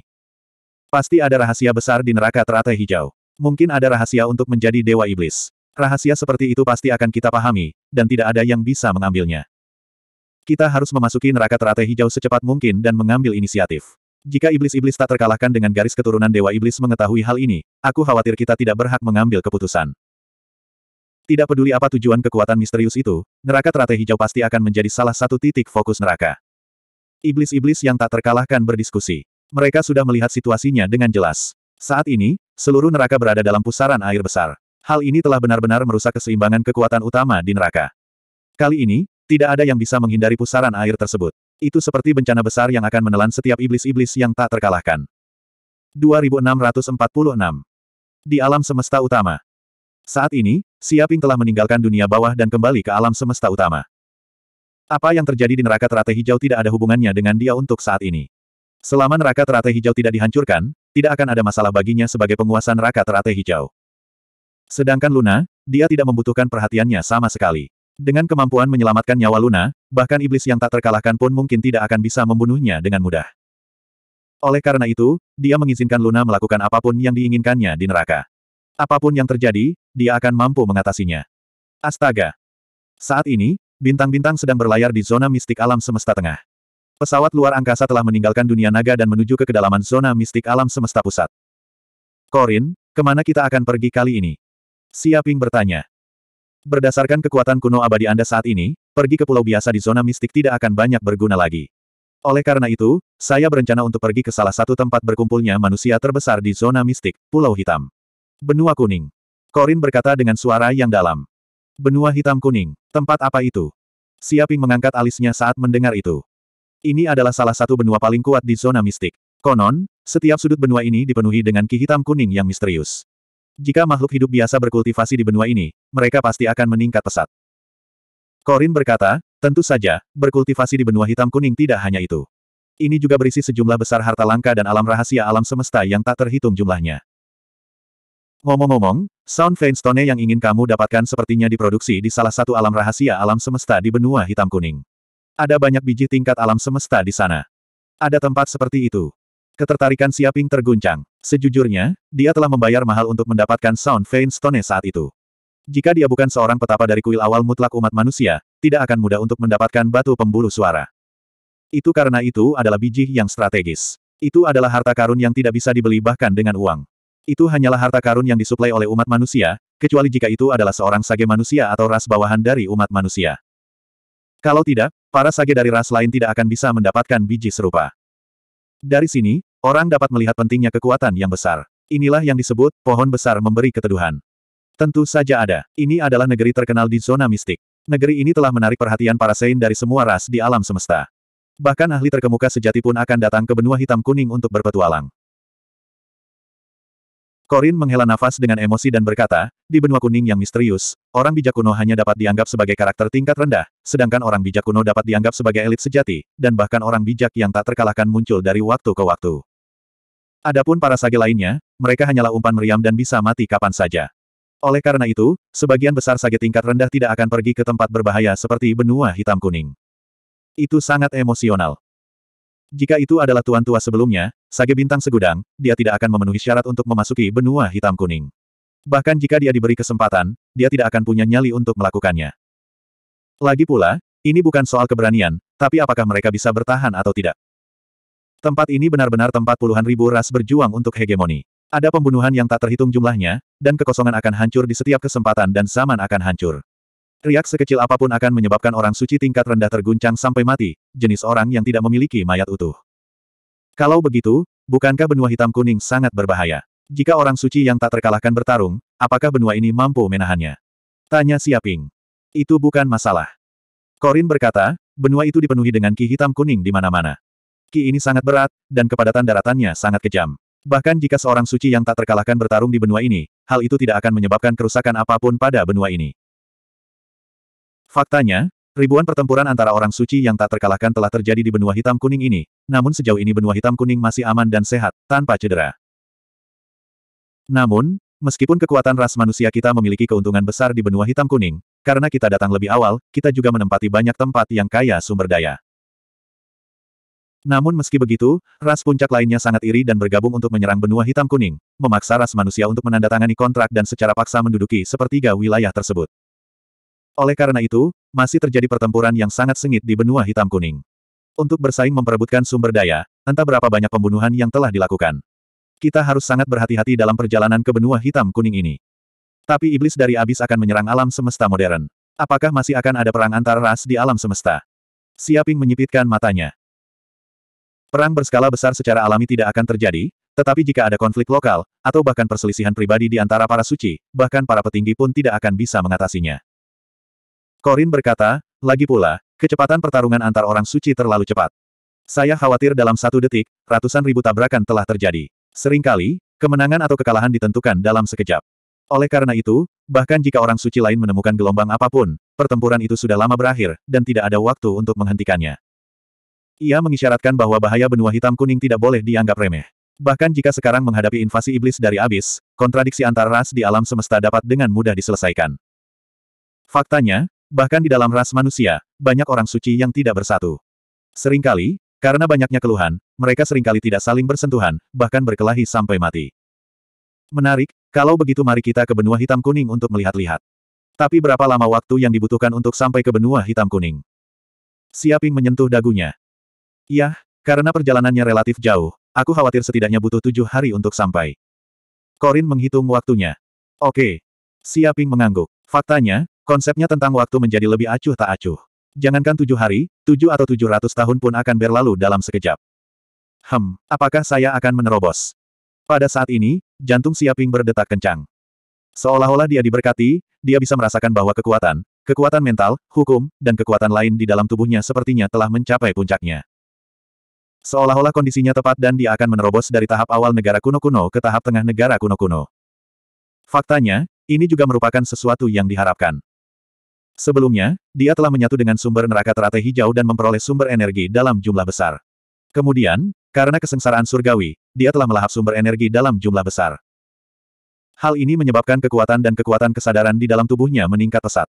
Pasti ada rahasia besar di neraka teratai hijau. Mungkin ada rahasia untuk menjadi dewa iblis. Rahasia seperti itu pasti akan kita pahami, dan tidak ada yang bisa mengambilnya. Kita harus memasuki neraka teratai hijau secepat mungkin dan mengambil inisiatif. Jika iblis-iblis tak terkalahkan dengan garis keturunan Dewa Iblis mengetahui hal ini, aku khawatir kita tidak berhak mengambil keputusan. Tidak peduli apa tujuan kekuatan misterius itu, neraka teratai hijau pasti akan menjadi salah satu titik fokus neraka. Iblis-iblis yang tak terkalahkan berdiskusi. Mereka sudah melihat situasinya dengan jelas. Saat ini, seluruh neraka berada dalam pusaran air besar. Hal ini telah benar-benar merusak keseimbangan kekuatan utama di neraka. Kali ini, tidak ada yang bisa menghindari pusaran air tersebut. Itu seperti bencana besar yang akan menelan setiap iblis-iblis yang tak terkalahkan. 2646. Di alam semesta utama. Saat ini, Siaping telah meninggalkan dunia bawah dan kembali ke alam semesta utama. Apa yang terjadi di neraka teratai hijau tidak ada hubungannya dengan dia untuk saat ini. Selama neraka teratai hijau tidak dihancurkan, tidak akan ada masalah baginya sebagai penguasa neraka teratai hijau. Sedangkan Luna, dia tidak membutuhkan perhatiannya sama sekali. Dengan kemampuan menyelamatkan nyawa Luna, bahkan iblis yang tak terkalahkan pun mungkin tidak akan bisa membunuhnya dengan mudah. Oleh karena itu, dia mengizinkan Luna melakukan apapun yang diinginkannya di neraka. Apapun yang terjadi, dia akan mampu mengatasinya. Astaga! Saat ini, bintang-bintang sedang berlayar di zona mistik alam semesta tengah. Pesawat luar angkasa telah meninggalkan dunia naga dan menuju ke kedalaman zona mistik alam semesta pusat. Korin, kemana kita akan pergi kali ini? Siaping bertanya. Berdasarkan kekuatan kuno abadi Anda saat ini, pergi ke pulau biasa di zona mistik tidak akan banyak berguna lagi. Oleh karena itu, saya berencana untuk pergi ke salah satu tempat berkumpulnya manusia terbesar di zona mistik, Pulau Hitam. Benua Kuning. Korin berkata dengan suara yang dalam. Benua Hitam Kuning, tempat apa itu? Siaping mengangkat alisnya saat mendengar itu. Ini adalah salah satu benua paling kuat di zona mistik. Konon, setiap sudut benua ini dipenuhi dengan ki hitam kuning yang misterius. Jika makhluk hidup biasa berkultivasi di benua ini, mereka pasti akan meningkat pesat. Korin berkata, tentu saja, berkultivasi di benua hitam kuning tidak hanya itu. Ini juga berisi sejumlah besar harta langka dan alam rahasia alam semesta yang tak terhitung jumlahnya. Ngomong-ngomong, sound stone yang ingin kamu dapatkan sepertinya diproduksi di salah satu alam rahasia alam semesta di benua hitam kuning. Ada banyak biji tingkat alam semesta di sana. Ada tempat seperti itu. Ketertarikan Siaping terguncang. Sejujurnya, dia telah membayar mahal untuk mendapatkan Sound Vein Stone saat itu. Jika dia bukan seorang petapa dari kuil awal mutlak umat manusia, tidak akan mudah untuk mendapatkan batu pembuluh suara. Itu karena itu adalah biji yang strategis. Itu adalah harta karun yang tidak bisa dibeli bahkan dengan uang. Itu hanyalah harta karun yang disuplai oleh umat manusia, kecuali jika itu adalah seorang sage manusia atau ras bawahan dari umat manusia. Kalau tidak, para sage dari ras lain tidak akan bisa mendapatkan biji serupa. Dari sini, Orang dapat melihat pentingnya kekuatan yang besar. Inilah yang disebut, pohon besar memberi keteduhan. Tentu saja ada. Ini adalah negeri terkenal di zona mistik. Negeri ini telah menarik perhatian para Sein dari semua ras di alam semesta. Bahkan ahli terkemuka sejati pun akan datang ke benua hitam kuning untuk berpetualang. Korin menghela nafas dengan emosi dan berkata, di benua kuning yang misterius, orang bijak kuno hanya dapat dianggap sebagai karakter tingkat rendah, sedangkan orang bijak kuno dapat dianggap sebagai elit sejati, dan bahkan orang bijak yang tak terkalahkan muncul dari waktu ke waktu. Adapun para sage lainnya, mereka hanyalah umpan meriam dan bisa mati kapan saja. Oleh karena itu, sebagian besar sage tingkat rendah tidak akan pergi ke tempat berbahaya seperti benua hitam kuning. Itu sangat emosional. Jika itu adalah tuan tua sebelumnya, sage bintang segudang, dia tidak akan memenuhi syarat untuk memasuki benua hitam kuning. Bahkan jika dia diberi kesempatan, dia tidak akan punya nyali untuk melakukannya. Lagi pula, ini bukan soal keberanian, tapi apakah mereka bisa bertahan atau tidak. Tempat ini benar-benar tempat puluhan ribu ras berjuang untuk hegemoni. Ada pembunuhan yang tak terhitung jumlahnya, dan kekosongan akan hancur di setiap kesempatan dan zaman akan hancur. Riak sekecil apapun akan menyebabkan orang suci tingkat rendah terguncang sampai mati, jenis orang yang tidak memiliki mayat utuh. Kalau begitu, bukankah benua hitam kuning sangat berbahaya? Jika orang suci yang tak terkalahkan bertarung, apakah benua ini mampu menahannya? Tanya Siaping. Itu bukan masalah. Korin berkata, benua itu dipenuhi dengan ki hitam kuning di mana-mana. Ki ini sangat berat, dan kepadatan daratannya sangat kejam. Bahkan jika seorang suci yang tak terkalahkan bertarung di benua ini, hal itu tidak akan menyebabkan kerusakan apapun pada benua ini. Faktanya, ribuan pertempuran antara orang suci yang tak terkalahkan telah terjadi di benua hitam kuning ini, namun sejauh ini benua hitam kuning masih aman dan sehat, tanpa cedera. Namun, meskipun kekuatan ras manusia kita memiliki keuntungan besar di benua hitam kuning, karena kita datang lebih awal, kita juga menempati banyak tempat yang kaya sumber daya. Namun meski begitu, ras puncak lainnya sangat iri dan bergabung untuk menyerang benua hitam kuning, memaksa ras manusia untuk menandatangani kontrak dan secara paksa menduduki sepertiga wilayah tersebut. Oleh karena itu, masih terjadi pertempuran yang sangat sengit di benua hitam kuning. Untuk bersaing memperebutkan sumber daya, entah berapa banyak pembunuhan yang telah dilakukan. Kita harus sangat berhati-hati dalam perjalanan ke benua hitam kuning ini. Tapi iblis dari abis akan menyerang alam semesta modern. Apakah masih akan ada perang antar ras di alam semesta? Siaping menyipitkan matanya. Perang berskala besar secara alami tidak akan terjadi, tetapi jika ada konflik lokal, atau bahkan perselisihan pribadi di antara para suci, bahkan para petinggi pun tidak akan bisa mengatasinya. Korin berkata, lagi pula, kecepatan pertarungan antar orang suci terlalu cepat. Saya khawatir dalam satu detik, ratusan ribu tabrakan telah terjadi. Seringkali, kemenangan atau kekalahan ditentukan dalam sekejap. Oleh karena itu, bahkan jika orang suci lain menemukan gelombang apapun, pertempuran itu sudah lama berakhir, dan tidak ada waktu untuk menghentikannya. Ia mengisyaratkan bahwa bahaya benua hitam kuning tidak boleh dianggap remeh. Bahkan jika sekarang menghadapi invasi iblis dari abis, kontradiksi antar ras di alam semesta dapat dengan mudah diselesaikan. Faktanya, bahkan di dalam ras manusia, banyak orang suci yang tidak bersatu. Seringkali, karena banyaknya keluhan, mereka seringkali tidak saling bersentuhan, bahkan berkelahi sampai mati. Menarik, kalau begitu mari kita ke benua hitam kuning untuk melihat-lihat. Tapi berapa lama waktu yang dibutuhkan untuk sampai ke benua hitam kuning? Siaping menyentuh dagunya. Yah, karena perjalanannya relatif jauh, aku khawatir setidaknya butuh tujuh hari untuk sampai. Korin menghitung waktunya. Oke. Siaping mengangguk. Faktanya, konsepnya tentang waktu menjadi lebih acuh tak acuh. Jangankan tujuh hari, tujuh atau tujuh ratus tahun pun akan berlalu dalam sekejap. Hem, apakah saya akan menerobos? Pada saat ini, jantung Siaping berdetak kencang. Seolah-olah dia diberkati, dia bisa merasakan bahwa kekuatan, kekuatan mental, hukum, dan kekuatan lain di dalam tubuhnya sepertinya telah mencapai puncaknya. Seolah-olah kondisinya tepat dan dia akan menerobos dari tahap awal negara kuno-kuno ke tahap tengah negara kuno-kuno. Faktanya, ini juga merupakan sesuatu yang diharapkan. Sebelumnya, dia telah menyatu dengan sumber neraka teratai hijau dan memperoleh sumber energi dalam jumlah besar. Kemudian, karena kesengsaraan surgawi, dia telah melahap sumber energi dalam jumlah besar. Hal ini menyebabkan kekuatan dan kekuatan kesadaran di dalam tubuhnya meningkat pesat.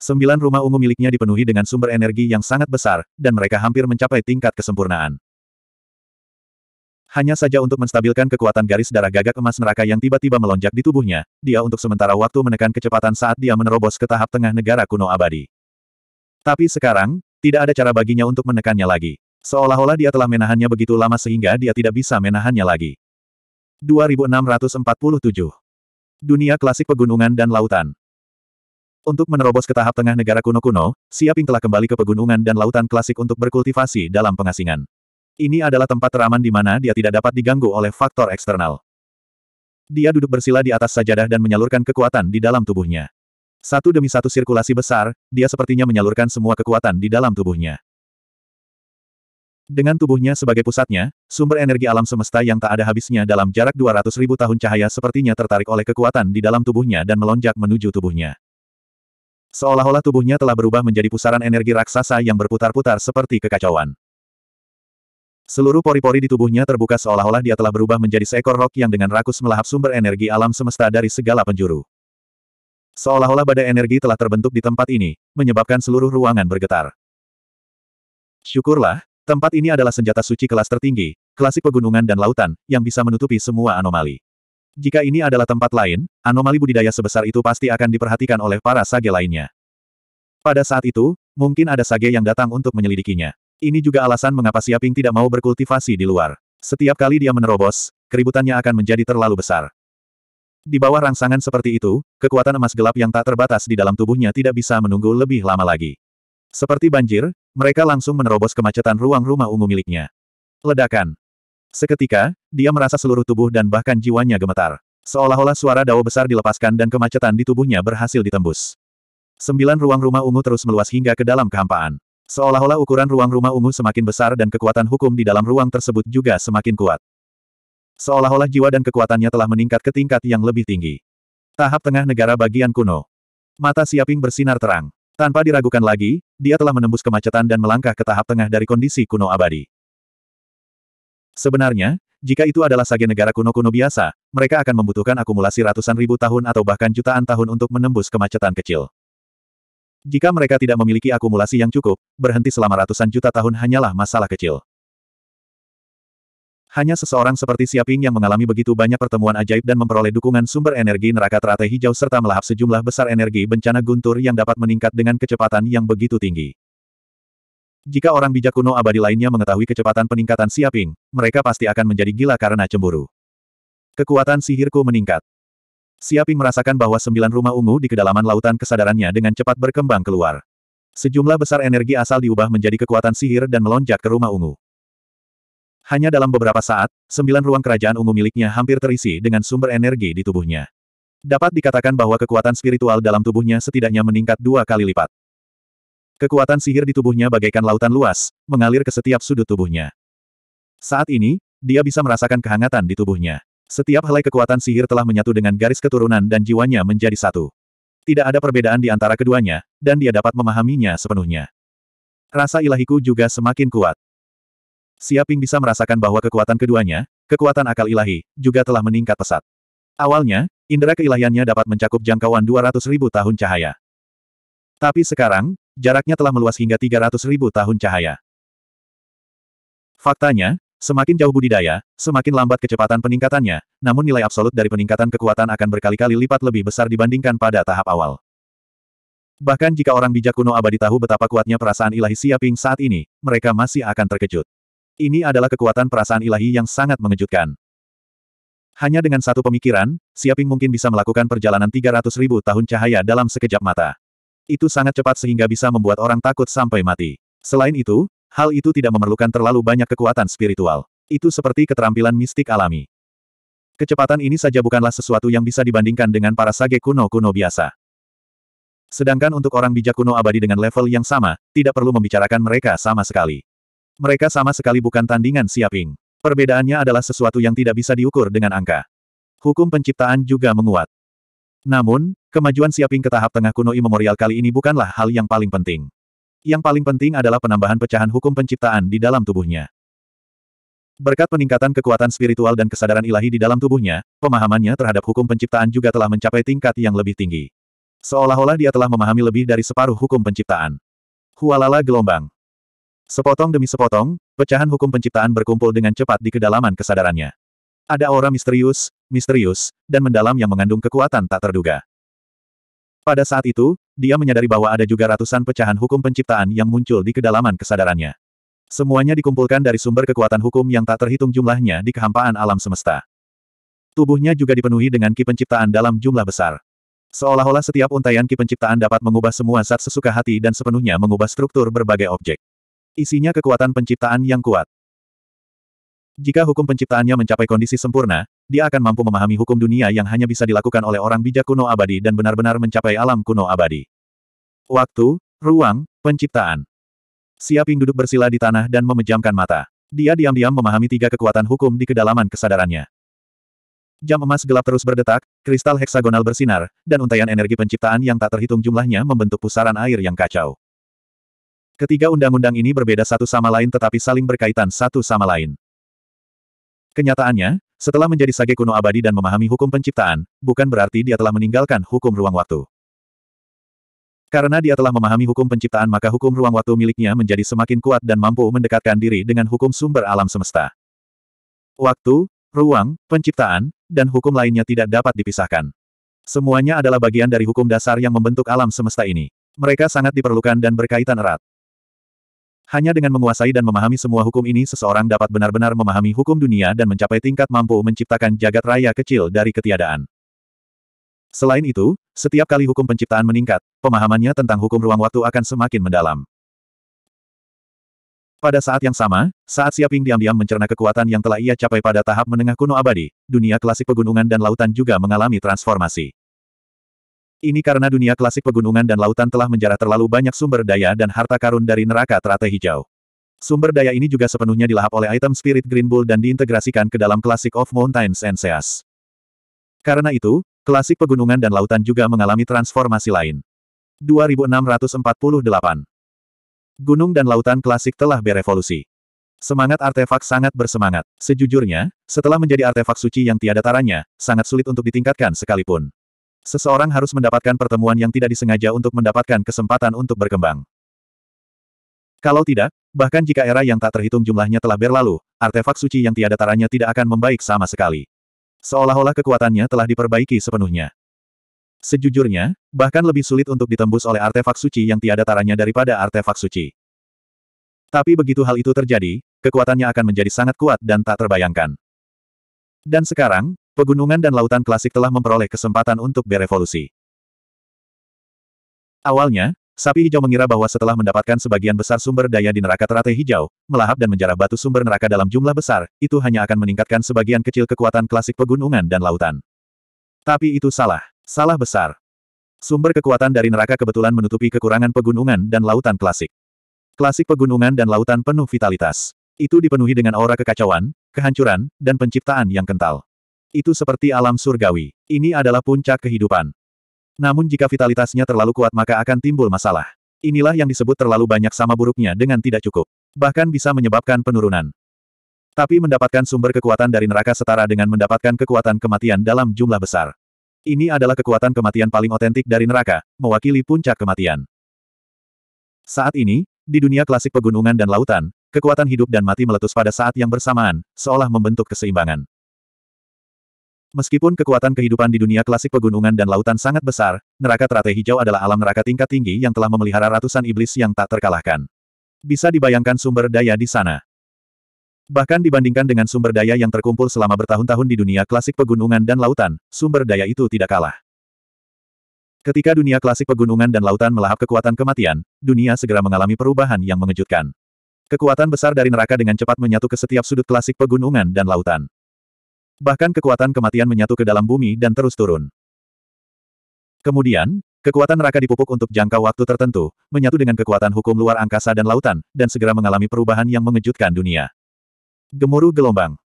Sembilan rumah ungu miliknya dipenuhi dengan sumber energi yang sangat besar, dan mereka hampir mencapai tingkat kesempurnaan. Hanya saja untuk menstabilkan kekuatan garis darah gagak emas neraka yang tiba-tiba melonjak di tubuhnya, dia untuk sementara waktu menekan kecepatan saat dia menerobos ke tahap tengah negara kuno abadi. Tapi sekarang, tidak ada cara baginya untuk menekannya lagi. Seolah-olah dia telah menahannya begitu lama sehingga dia tidak bisa menahannya lagi. 2647. Dunia klasik pegunungan dan lautan. Untuk menerobos ke tahap tengah negara kuno-kuno, Siaping telah kembali ke pegunungan dan lautan klasik untuk berkultivasi dalam pengasingan. Ini adalah tempat teraman di mana dia tidak dapat diganggu oleh faktor eksternal. Dia duduk bersila di atas sajadah dan menyalurkan kekuatan di dalam tubuhnya. Satu demi satu sirkulasi besar, dia sepertinya menyalurkan semua kekuatan di dalam tubuhnya. Dengan tubuhnya sebagai pusatnya, sumber energi alam semesta yang tak ada habisnya dalam jarak 200 ribu tahun cahaya sepertinya tertarik oleh kekuatan di dalam tubuhnya dan melonjak menuju tubuhnya. Seolah-olah tubuhnya telah berubah menjadi pusaran energi raksasa yang berputar-putar seperti kekacauan. Seluruh pori-pori di tubuhnya terbuka seolah-olah dia telah berubah menjadi seekor rok yang dengan rakus melahap sumber energi alam semesta dari segala penjuru. Seolah-olah badai energi telah terbentuk di tempat ini, menyebabkan seluruh ruangan bergetar. Syukurlah, tempat ini adalah senjata suci kelas tertinggi, klasik pegunungan dan lautan, yang bisa menutupi semua anomali. Jika ini adalah tempat lain, anomali budidaya sebesar itu pasti akan diperhatikan oleh para sage lainnya. Pada saat itu, mungkin ada sage yang datang untuk menyelidikinya. Ini juga alasan mengapa Siaping tidak mau berkultivasi di luar. Setiap kali dia menerobos, keributannya akan menjadi terlalu besar. Di bawah rangsangan seperti itu, kekuatan emas gelap yang tak terbatas di dalam tubuhnya tidak bisa menunggu lebih lama lagi. Seperti banjir, mereka langsung menerobos kemacetan ruang rumah ungu miliknya. Ledakan. Seketika, dia merasa seluruh tubuh dan bahkan jiwanya gemetar. Seolah-olah suara dao besar dilepaskan dan kemacetan di tubuhnya berhasil ditembus. Sembilan ruang rumah ungu terus meluas hingga ke dalam kehampaan. Seolah-olah ukuran ruang rumah ungu semakin besar dan kekuatan hukum di dalam ruang tersebut juga semakin kuat. Seolah-olah jiwa dan kekuatannya telah meningkat ke tingkat yang lebih tinggi. Tahap tengah negara bagian kuno. Mata Siaping bersinar terang. Tanpa diragukan lagi, dia telah menembus kemacetan dan melangkah ke tahap tengah dari kondisi kuno abadi. Sebenarnya, jika itu adalah sage negara kuno-kuno biasa, mereka akan membutuhkan akumulasi ratusan ribu tahun atau bahkan jutaan tahun untuk menembus kemacetan kecil. Jika mereka tidak memiliki akumulasi yang cukup, berhenti selama ratusan juta tahun hanyalah masalah kecil. Hanya seseorang seperti Siaping yang mengalami begitu banyak pertemuan ajaib dan memperoleh dukungan sumber energi neraka teratai hijau serta melahap sejumlah besar energi bencana guntur yang dapat meningkat dengan kecepatan yang begitu tinggi. Jika orang bijak kuno abadi lainnya mengetahui kecepatan peningkatan Siaping, mereka pasti akan menjadi gila karena cemburu. Kekuatan sihirku meningkat. Siaping merasakan bahwa sembilan rumah ungu di kedalaman lautan kesadarannya dengan cepat berkembang keluar. Sejumlah besar energi asal diubah menjadi kekuatan sihir dan melonjak ke rumah ungu. Hanya dalam beberapa saat, sembilan ruang kerajaan ungu miliknya hampir terisi dengan sumber energi di tubuhnya. Dapat dikatakan bahwa kekuatan spiritual dalam tubuhnya setidaknya meningkat dua kali lipat. Kekuatan sihir di tubuhnya bagaikan lautan luas, mengalir ke setiap sudut tubuhnya. Saat ini, dia bisa merasakan kehangatan di tubuhnya. Setiap helai kekuatan sihir telah menyatu dengan garis keturunan dan jiwanya menjadi satu. Tidak ada perbedaan di antara keduanya, dan dia dapat memahaminya sepenuhnya. Rasa ilahiku juga semakin kuat. Siaping bisa merasakan bahwa kekuatan keduanya, kekuatan akal ilahi, juga telah meningkat pesat. Awalnya, indera keilahiannya dapat mencakup jangkauan 200 ribu tahun cahaya. Tapi sekarang, jaraknya telah meluas hingga 300 ribu tahun cahaya. Faktanya, Semakin jauh budidaya, semakin lambat kecepatan peningkatannya, namun nilai absolut dari peningkatan kekuatan akan berkali-kali lipat lebih besar dibandingkan pada tahap awal. Bahkan jika orang bijak kuno abadi tahu betapa kuatnya perasaan ilahi Siaping saat ini, mereka masih akan terkejut. Ini adalah kekuatan perasaan ilahi yang sangat mengejutkan. Hanya dengan satu pemikiran, Siaping mungkin bisa melakukan perjalanan 300 tahun cahaya dalam sekejap mata. Itu sangat cepat sehingga bisa membuat orang takut sampai mati. Selain itu, Hal itu tidak memerlukan terlalu banyak kekuatan spiritual. Itu seperti keterampilan mistik alami. Kecepatan ini saja bukanlah sesuatu yang bisa dibandingkan dengan para sage kuno-kuno biasa. Sedangkan untuk orang bijak kuno abadi dengan level yang sama, tidak perlu membicarakan mereka sama sekali. Mereka sama sekali bukan tandingan siaping. Perbedaannya adalah sesuatu yang tidak bisa diukur dengan angka. Hukum penciptaan juga menguat. Namun, kemajuan siaping ke tahap tengah kuno imemorial kali ini bukanlah hal yang paling penting. Yang paling penting adalah penambahan pecahan hukum penciptaan di dalam tubuhnya. Berkat peningkatan kekuatan spiritual dan kesadaran ilahi di dalam tubuhnya, pemahamannya terhadap hukum penciptaan juga telah mencapai tingkat yang lebih tinggi. Seolah-olah dia telah memahami lebih dari separuh hukum penciptaan. Hualala gelombang. Sepotong demi sepotong, pecahan hukum penciptaan berkumpul dengan cepat di kedalaman kesadarannya. Ada aura misterius, misterius, dan mendalam yang mengandung kekuatan tak terduga. Pada saat itu, dia menyadari bahwa ada juga ratusan pecahan hukum penciptaan yang muncul di kedalaman kesadarannya. Semuanya dikumpulkan dari sumber kekuatan hukum yang tak terhitung jumlahnya di kehampaan alam semesta. Tubuhnya juga dipenuhi dengan ki penciptaan dalam jumlah besar. Seolah-olah setiap untaian ki penciptaan dapat mengubah semua zat sesuka hati dan sepenuhnya mengubah struktur berbagai objek. Isinya kekuatan penciptaan yang kuat. Jika hukum penciptaannya mencapai kondisi sempurna, dia akan mampu memahami hukum dunia yang hanya bisa dilakukan oleh orang bijak kuno abadi dan benar-benar mencapai alam kuno abadi. Waktu, ruang, penciptaan. Siaping duduk bersila di tanah dan memejamkan mata. Dia diam-diam memahami tiga kekuatan hukum di kedalaman kesadarannya. Jam emas gelap terus berdetak, kristal heksagonal bersinar, dan untaian energi penciptaan yang tak terhitung jumlahnya membentuk pusaran air yang kacau. Ketiga undang-undang ini berbeda satu sama lain tetapi saling berkaitan satu sama lain. Kenyataannya, setelah menjadi sage kuno abadi dan memahami hukum penciptaan, bukan berarti dia telah meninggalkan hukum ruang waktu. Karena dia telah memahami hukum penciptaan maka hukum ruang waktu miliknya menjadi semakin kuat dan mampu mendekatkan diri dengan hukum sumber alam semesta. Waktu, ruang, penciptaan, dan hukum lainnya tidak dapat dipisahkan. Semuanya adalah bagian dari hukum dasar yang membentuk alam semesta ini. Mereka sangat diperlukan dan berkaitan erat. Hanya dengan menguasai dan memahami semua hukum ini seseorang dapat benar-benar memahami hukum dunia dan mencapai tingkat mampu menciptakan jagat raya kecil dari ketiadaan. Selain itu, setiap kali hukum penciptaan meningkat, pemahamannya tentang hukum ruang waktu akan semakin mendalam. Pada saat yang sama, saat Siaping diam-diam mencerna kekuatan yang telah ia capai pada tahap menengah kuno abadi, dunia klasik pegunungan dan lautan juga mengalami transformasi. Ini karena dunia klasik pegunungan dan lautan telah menjarah terlalu banyak sumber daya dan harta karun dari neraka teratai hijau. Sumber daya ini juga sepenuhnya dilahap oleh item Spirit Green Bull dan diintegrasikan ke dalam Classic of Mountains and Seas. Karena itu, klasik pegunungan dan lautan juga mengalami transformasi lain. 2648 Gunung dan lautan klasik telah berevolusi. Semangat artefak sangat bersemangat. Sejujurnya, setelah menjadi artefak suci yang tiada taranya, sangat sulit untuk ditingkatkan sekalipun. Seseorang harus mendapatkan pertemuan yang tidak disengaja untuk mendapatkan kesempatan untuk berkembang. Kalau tidak, bahkan jika era yang tak terhitung jumlahnya telah berlalu, artefak suci yang tiada taranya tidak akan membaik sama sekali. Seolah-olah kekuatannya telah diperbaiki sepenuhnya. Sejujurnya, bahkan lebih sulit untuk ditembus oleh artefak suci yang tiada taranya daripada artefak suci. Tapi begitu hal itu terjadi, kekuatannya akan menjadi sangat kuat dan tak terbayangkan. Dan sekarang, Pegunungan dan lautan klasik telah memperoleh kesempatan untuk berevolusi. Awalnya, sapi hijau mengira bahwa setelah mendapatkan sebagian besar sumber daya di neraka teratai hijau, melahap dan menjarah batu sumber neraka dalam jumlah besar, itu hanya akan meningkatkan sebagian kecil kekuatan klasik pegunungan dan lautan. Tapi itu salah. Salah besar. Sumber kekuatan dari neraka kebetulan menutupi kekurangan pegunungan dan lautan klasik. Klasik pegunungan dan lautan penuh vitalitas. Itu dipenuhi dengan aura kekacauan, kehancuran, dan penciptaan yang kental. Itu seperti alam surgawi. Ini adalah puncak kehidupan. Namun jika vitalitasnya terlalu kuat maka akan timbul masalah. Inilah yang disebut terlalu banyak sama buruknya dengan tidak cukup. Bahkan bisa menyebabkan penurunan. Tapi mendapatkan sumber kekuatan dari neraka setara dengan mendapatkan kekuatan kematian dalam jumlah besar. Ini adalah kekuatan kematian paling otentik dari neraka, mewakili puncak kematian. Saat ini, di dunia klasik pegunungan dan lautan, kekuatan hidup dan mati meletus pada saat yang bersamaan, seolah membentuk keseimbangan. Meskipun kekuatan kehidupan di dunia klasik pegunungan dan lautan sangat besar, neraka teratai hijau adalah alam neraka tingkat tinggi yang telah memelihara ratusan iblis yang tak terkalahkan. Bisa dibayangkan sumber daya di sana. Bahkan dibandingkan dengan sumber daya yang terkumpul selama bertahun-tahun di dunia klasik pegunungan dan lautan, sumber daya itu tidak kalah. Ketika dunia klasik pegunungan dan lautan melahap kekuatan kematian, dunia segera mengalami perubahan yang mengejutkan. Kekuatan besar dari neraka dengan cepat menyatu ke setiap sudut klasik pegunungan dan lautan. Bahkan kekuatan kematian menyatu ke dalam bumi dan terus turun. Kemudian, kekuatan neraka dipupuk untuk jangka waktu tertentu, menyatu dengan kekuatan hukum luar angkasa dan lautan, dan segera mengalami perubahan yang mengejutkan dunia. Gemuruh gelombang.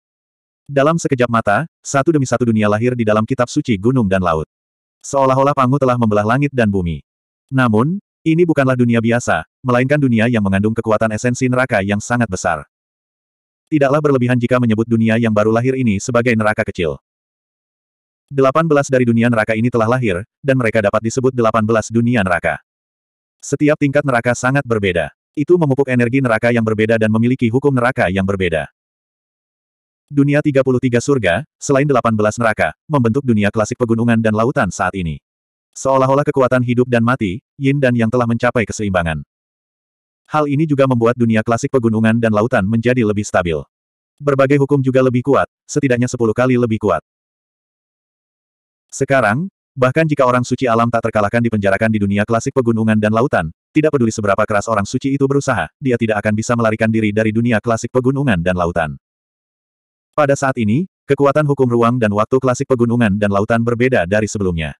Dalam sekejap mata, satu demi satu dunia lahir di dalam kitab suci gunung dan laut. Seolah-olah Pangu telah membelah langit dan bumi. Namun, ini bukanlah dunia biasa, melainkan dunia yang mengandung kekuatan esensi neraka yang sangat besar. Tidaklah berlebihan jika menyebut dunia yang baru lahir ini sebagai neraka kecil. 18 dari dunia neraka ini telah lahir, dan mereka dapat disebut 18 dunia neraka. Setiap tingkat neraka sangat berbeda. Itu memupuk energi neraka yang berbeda dan memiliki hukum neraka yang berbeda. Dunia 33 surga, selain 18 neraka, membentuk dunia klasik pegunungan dan lautan saat ini. Seolah-olah kekuatan hidup dan mati, yin dan yang telah mencapai keseimbangan. Hal ini juga membuat dunia klasik pegunungan dan lautan menjadi lebih stabil. Berbagai hukum juga lebih kuat, setidaknya sepuluh kali lebih kuat. Sekarang, bahkan jika orang suci alam tak terkalahkan dipenjarakan di dunia klasik pegunungan dan lautan, tidak peduli seberapa keras orang suci itu berusaha, dia tidak akan bisa melarikan diri dari dunia klasik pegunungan dan lautan. Pada saat ini, kekuatan hukum ruang dan waktu klasik pegunungan dan lautan berbeda dari sebelumnya.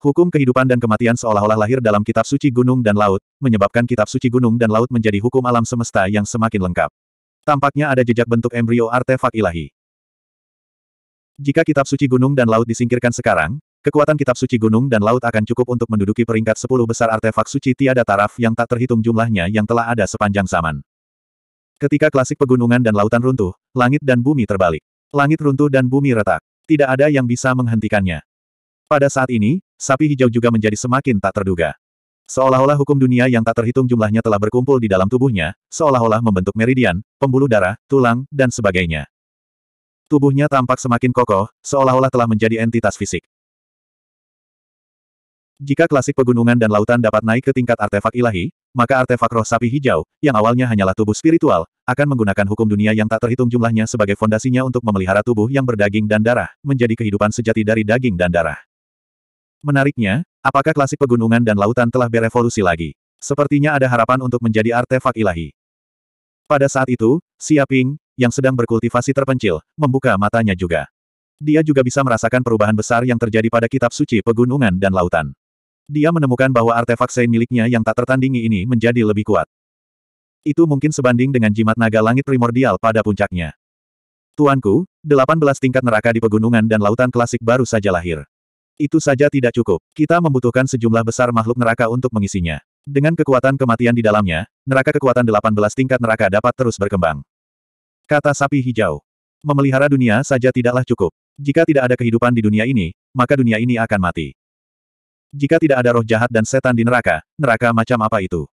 Hukum kehidupan dan kematian seolah-olah lahir dalam kitab suci gunung dan laut, menyebabkan kitab suci gunung dan laut menjadi hukum alam semesta yang semakin lengkap. Tampaknya ada jejak bentuk embrio artefak ilahi. Jika kitab suci gunung dan laut disingkirkan sekarang, kekuatan kitab suci gunung dan laut akan cukup untuk menduduki peringkat 10 besar artefak suci tiada taraf yang tak terhitung jumlahnya yang telah ada sepanjang zaman. Ketika klasik pegunungan dan lautan runtuh, langit dan bumi terbalik. Langit runtuh dan bumi retak. Tidak ada yang bisa menghentikannya. Pada saat ini, sapi hijau juga menjadi semakin tak terduga. Seolah-olah hukum dunia yang tak terhitung jumlahnya telah berkumpul di dalam tubuhnya, seolah-olah membentuk meridian, pembuluh darah, tulang, dan sebagainya. Tubuhnya tampak semakin kokoh, seolah-olah telah menjadi entitas fisik. Jika klasik pegunungan dan lautan dapat naik ke tingkat artefak ilahi, maka artefak roh sapi hijau, yang awalnya hanyalah tubuh spiritual, akan menggunakan hukum dunia yang tak terhitung jumlahnya sebagai fondasinya untuk memelihara tubuh yang berdaging dan darah, menjadi kehidupan sejati dari daging dan darah. Menariknya, apakah klasik pegunungan dan lautan telah berevolusi lagi? Sepertinya ada harapan untuk menjadi artefak ilahi. Pada saat itu, Siaping, yang sedang berkultivasi terpencil, membuka matanya juga. Dia juga bisa merasakan perubahan besar yang terjadi pada kitab suci pegunungan dan lautan. Dia menemukan bahwa artefak sein miliknya yang tak tertandingi ini menjadi lebih kuat. Itu mungkin sebanding dengan jimat naga langit primordial pada puncaknya. Tuanku, 18 tingkat neraka di pegunungan dan lautan klasik baru saja lahir. Itu saja tidak cukup. Kita membutuhkan sejumlah besar makhluk neraka untuk mengisinya. Dengan kekuatan kematian di dalamnya, neraka kekuatan 18 tingkat neraka dapat terus berkembang. Kata sapi hijau. Memelihara dunia saja tidaklah cukup. Jika tidak ada kehidupan di dunia ini, maka dunia ini akan mati. Jika tidak ada roh jahat dan setan di neraka, neraka macam apa itu?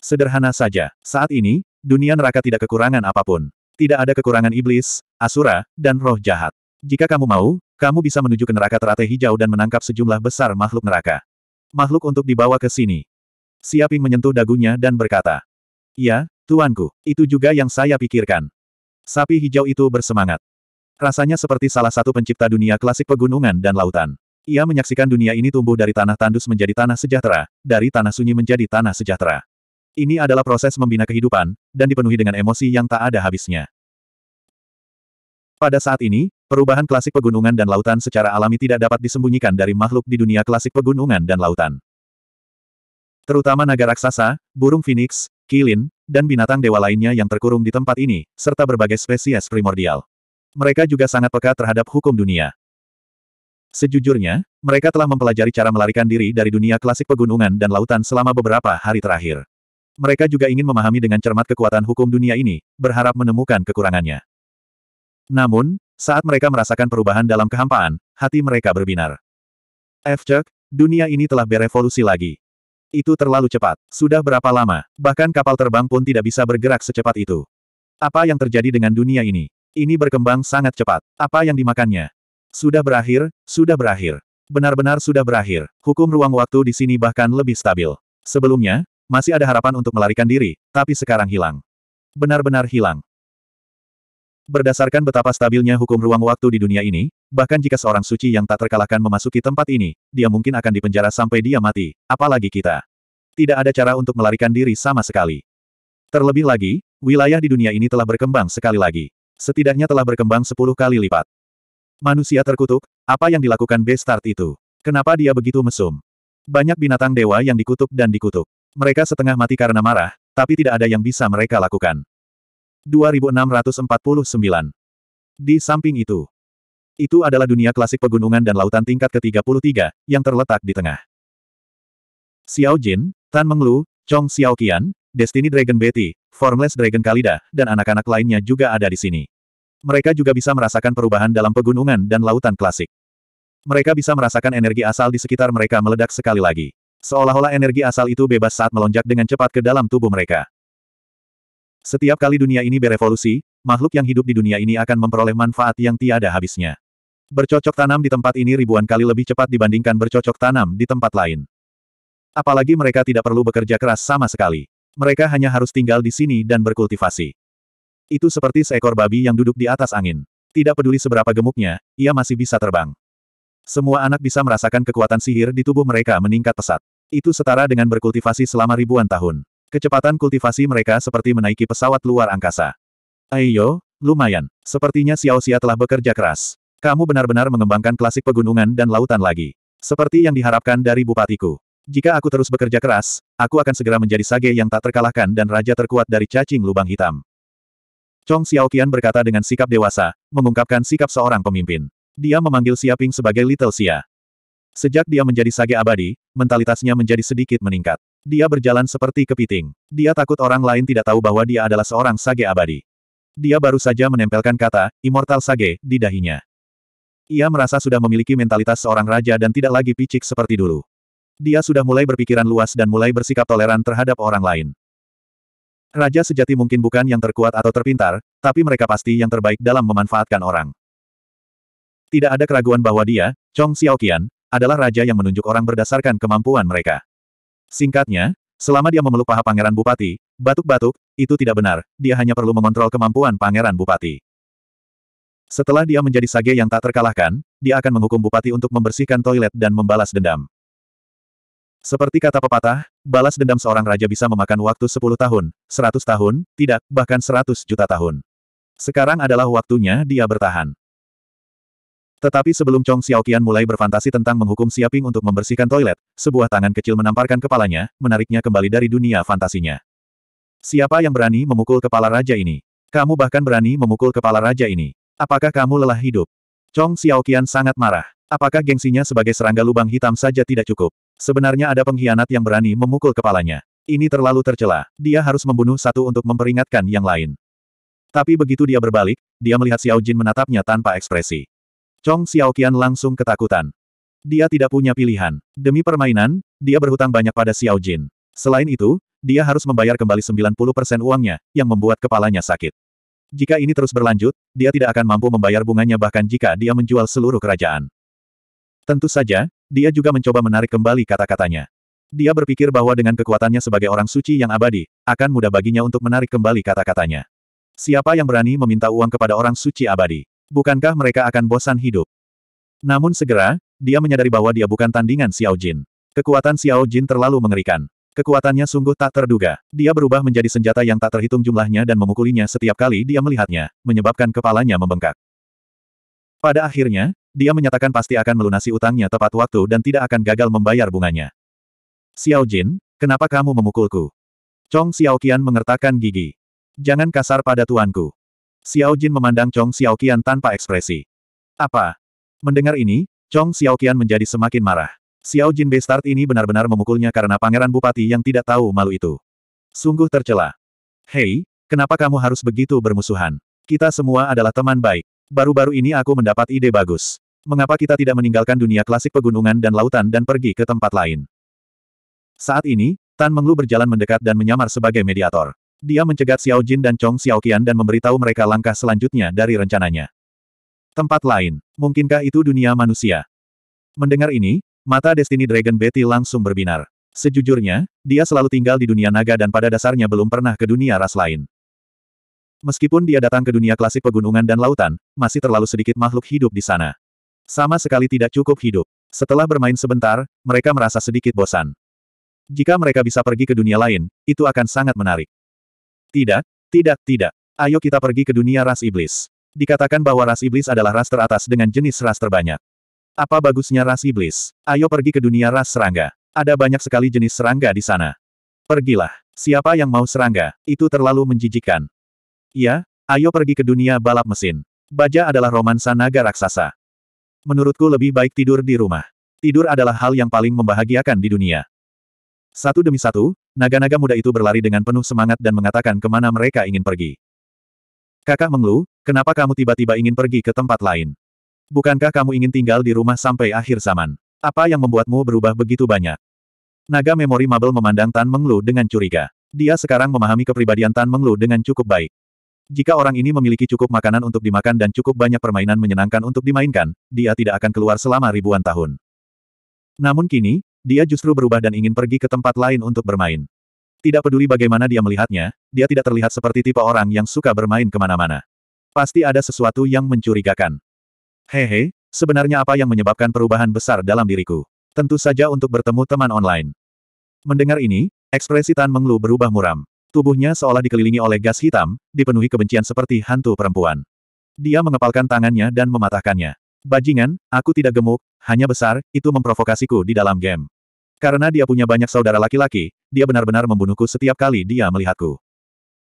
Sederhana saja. Saat ini, dunia neraka tidak kekurangan apapun. Tidak ada kekurangan iblis, asura, dan roh jahat. Jika kamu mau, kamu bisa menuju ke neraka teratai hijau dan menangkap sejumlah besar makhluk neraka. Makhluk untuk dibawa ke sini. Siaping menyentuh dagunya dan berkata. Ya, tuanku, itu juga yang saya pikirkan. Sapi hijau itu bersemangat. Rasanya seperti salah satu pencipta dunia klasik pegunungan dan lautan. Ia menyaksikan dunia ini tumbuh dari tanah tandus menjadi tanah sejahtera, dari tanah sunyi menjadi tanah sejahtera. Ini adalah proses membina kehidupan, dan dipenuhi dengan emosi yang tak ada habisnya. Pada saat ini, Perubahan klasik pegunungan dan lautan secara alami tidak dapat disembunyikan dari makhluk di dunia klasik pegunungan dan lautan. Terutama naga raksasa, burung phoenix, kilin, dan binatang dewa lainnya yang terkurung di tempat ini, serta berbagai spesies primordial. Mereka juga sangat peka terhadap hukum dunia. Sejujurnya, mereka telah mempelajari cara melarikan diri dari dunia klasik pegunungan dan lautan selama beberapa hari terakhir. Mereka juga ingin memahami dengan cermat kekuatan hukum dunia ini, berharap menemukan kekurangannya. Namun, saat mereka merasakan perubahan dalam kehampaan, hati mereka berbinar. Efcek, dunia ini telah berevolusi lagi. Itu terlalu cepat. Sudah berapa lama? Bahkan kapal terbang pun tidak bisa bergerak secepat itu. Apa yang terjadi dengan dunia ini? Ini berkembang sangat cepat. Apa yang dimakannya? Sudah berakhir, sudah berakhir. Benar-benar sudah berakhir. Hukum ruang waktu di sini bahkan lebih stabil. Sebelumnya, masih ada harapan untuk melarikan diri, tapi sekarang hilang. Benar-benar hilang. Berdasarkan betapa stabilnya hukum ruang waktu di dunia ini, bahkan jika seorang suci yang tak terkalahkan memasuki tempat ini, dia mungkin akan dipenjara sampai dia mati, apalagi kita. Tidak ada cara untuk melarikan diri sama sekali. Terlebih lagi, wilayah di dunia ini telah berkembang sekali lagi. Setidaknya telah berkembang sepuluh kali lipat. Manusia terkutuk, apa yang dilakukan Bestart itu? Kenapa dia begitu mesum? Banyak binatang dewa yang dikutuk dan dikutuk. Mereka setengah mati karena marah, tapi tidak ada yang bisa mereka lakukan. 2649. Di samping itu, itu adalah dunia klasik pegunungan dan lautan tingkat ke-33, yang terletak di tengah. Xiao Jin, Tan Menglu, Chong Xiaoqian, Destiny Dragon Betty, Formless Dragon Kalida, dan anak-anak lainnya juga ada di sini. Mereka juga bisa merasakan perubahan dalam pegunungan dan lautan klasik. Mereka bisa merasakan energi asal di sekitar mereka meledak sekali lagi. Seolah-olah energi asal itu bebas saat melonjak dengan cepat ke dalam tubuh mereka. Setiap kali dunia ini berevolusi, makhluk yang hidup di dunia ini akan memperoleh manfaat yang tiada habisnya. Bercocok tanam di tempat ini ribuan kali lebih cepat dibandingkan bercocok tanam di tempat lain. Apalagi mereka tidak perlu bekerja keras sama sekali. Mereka hanya harus tinggal di sini dan berkultivasi. Itu seperti seekor babi yang duduk di atas angin. Tidak peduli seberapa gemuknya, ia masih bisa terbang. Semua anak bisa merasakan kekuatan sihir di tubuh mereka meningkat pesat. Itu setara dengan berkultivasi selama ribuan tahun. Kecepatan kultivasi mereka seperti menaiki pesawat luar angkasa. Ayo, lumayan. Sepertinya Xiao Xia telah bekerja keras. Kamu benar-benar mengembangkan klasik pegunungan dan lautan lagi. Seperti yang diharapkan dari bupatiku. Jika aku terus bekerja keras, aku akan segera menjadi sage yang tak terkalahkan dan raja terkuat dari cacing lubang hitam. Chong Xiaoqian berkata dengan sikap dewasa, mengungkapkan sikap seorang pemimpin. Dia memanggil Xiaping sebagai Little Xia. Sejak dia menjadi sage abadi, mentalitasnya menjadi sedikit meningkat. Dia berjalan seperti kepiting. Dia takut orang lain tidak tahu bahwa dia adalah seorang sage abadi. Dia baru saja menempelkan kata, Immortal Sage, di dahinya. Ia merasa sudah memiliki mentalitas seorang raja dan tidak lagi picik seperti dulu. Dia sudah mulai berpikiran luas dan mulai bersikap toleran terhadap orang lain. Raja sejati mungkin bukan yang terkuat atau terpintar, tapi mereka pasti yang terbaik dalam memanfaatkan orang. Tidak ada keraguan bahwa dia, Chong Xiaoqian, adalah raja yang menunjuk orang berdasarkan kemampuan mereka. Singkatnya, selama dia memeluk paha pangeran bupati, batuk-batuk, itu tidak benar, dia hanya perlu mengontrol kemampuan pangeran bupati. Setelah dia menjadi sage yang tak terkalahkan, dia akan menghukum bupati untuk membersihkan toilet dan membalas dendam. Seperti kata pepatah, balas dendam seorang raja bisa memakan waktu 10 tahun, 100 tahun, tidak, bahkan 100 juta tahun. Sekarang adalah waktunya dia bertahan. Tetapi sebelum Chong Xiaoqian mulai berfantasi tentang menghukum Siaping untuk membersihkan toilet, sebuah tangan kecil menamparkan kepalanya, menariknya kembali dari dunia fantasinya. Siapa yang berani memukul kepala raja ini? Kamu bahkan berani memukul kepala raja ini. Apakah kamu lelah hidup? Chong Xiaoqian sangat marah. Apakah gengsinya sebagai serangga lubang hitam saja tidak cukup? Sebenarnya ada pengkhianat yang berani memukul kepalanya. Ini terlalu tercela. Dia harus membunuh satu untuk memperingatkan yang lain. Tapi begitu dia berbalik, dia melihat Xiao Jin menatapnya tanpa ekspresi. Chong Xiaoqian langsung ketakutan. Dia tidak punya pilihan. Demi permainan, dia berhutang banyak pada Xiao Jin. Selain itu, dia harus membayar kembali 90% uangnya, yang membuat kepalanya sakit. Jika ini terus berlanjut, dia tidak akan mampu membayar bunganya bahkan jika dia menjual seluruh kerajaan. Tentu saja, dia juga mencoba menarik kembali kata-katanya. Dia berpikir bahwa dengan kekuatannya sebagai orang suci yang abadi, akan mudah baginya untuk menarik kembali kata-katanya. Siapa yang berani meminta uang kepada orang suci abadi? bukankah mereka akan bosan hidup? Namun segera, dia menyadari bahwa dia bukan tandingan Xiao Jin. Kekuatan Xiao Jin terlalu mengerikan. Kekuatannya sungguh tak terduga. Dia berubah menjadi senjata yang tak terhitung jumlahnya dan memukulinya setiap kali dia melihatnya, menyebabkan kepalanya membengkak. Pada akhirnya, dia menyatakan pasti akan melunasi utangnya tepat waktu dan tidak akan gagal membayar bunganya. Xiao Jin, kenapa kamu memukulku? Chong Xiaoqian mengertakkan gigi. Jangan kasar pada tuanku. Xiao Jin memandang Chong Xiaoqian tanpa ekspresi. Apa? Mendengar ini, Chong Xiaoqian menjadi semakin marah. Xiao Jin Bestart ini benar-benar memukulnya karena pangeran bupati yang tidak tahu malu itu. Sungguh tercela. Hei, kenapa kamu harus begitu bermusuhan? Kita semua adalah teman baik. Baru-baru ini aku mendapat ide bagus. Mengapa kita tidak meninggalkan dunia klasik pegunungan dan lautan dan pergi ke tempat lain? Saat ini, Tan Menglu berjalan mendekat dan menyamar sebagai mediator. Dia mencegat Xiao Jin dan Chong Xiao Qian dan memberitahu mereka langkah selanjutnya dari rencananya. Tempat lain, mungkinkah itu dunia manusia? Mendengar ini, mata Destiny Dragon Betty langsung berbinar. Sejujurnya, dia selalu tinggal di dunia naga dan pada dasarnya belum pernah ke dunia ras lain. Meskipun dia datang ke dunia klasik pegunungan dan lautan, masih terlalu sedikit makhluk hidup di sana. Sama sekali tidak cukup hidup. Setelah bermain sebentar, mereka merasa sedikit bosan. Jika mereka bisa pergi ke dunia lain, itu akan sangat menarik. Tidak, tidak, tidak. Ayo kita pergi ke dunia ras iblis. Dikatakan bahwa ras iblis adalah ras teratas dengan jenis ras terbanyak. Apa bagusnya ras iblis? Ayo pergi ke dunia ras serangga. Ada banyak sekali jenis serangga di sana. Pergilah. Siapa yang mau serangga? Itu terlalu menjijikkan. Ya, ayo pergi ke dunia balap mesin. Baja adalah romansa naga raksasa. Menurutku lebih baik tidur di rumah. Tidur adalah hal yang paling membahagiakan di dunia. Satu demi satu, Naga-naga muda itu berlari dengan penuh semangat dan mengatakan kemana mereka ingin pergi. Kakak Menglu, kenapa kamu tiba-tiba ingin pergi ke tempat lain? Bukankah kamu ingin tinggal di rumah sampai akhir zaman? Apa yang membuatmu berubah begitu banyak? Naga memori Mabel memandang Tan Menglu dengan curiga. Dia sekarang memahami kepribadian Tan Menglu dengan cukup baik. Jika orang ini memiliki cukup makanan untuk dimakan dan cukup banyak permainan menyenangkan untuk dimainkan, dia tidak akan keluar selama ribuan tahun. Namun kini, dia justru berubah dan ingin pergi ke tempat lain untuk bermain. Tidak peduli bagaimana dia melihatnya, dia tidak terlihat seperti tipe orang yang suka bermain kemana-mana. Pasti ada sesuatu yang mencurigakan. Hehe, sebenarnya apa yang menyebabkan perubahan besar dalam diriku? Tentu saja untuk bertemu teman online. Mendengar ini, ekspresi Tan Menglu berubah muram. Tubuhnya seolah dikelilingi oleh gas hitam, dipenuhi kebencian seperti hantu perempuan. Dia mengepalkan tangannya dan mematahkannya. Bajingan, aku tidak gemuk, hanya besar, itu memprovokasiku di dalam game. Karena dia punya banyak saudara laki-laki, dia benar-benar membunuhku setiap kali dia melihatku.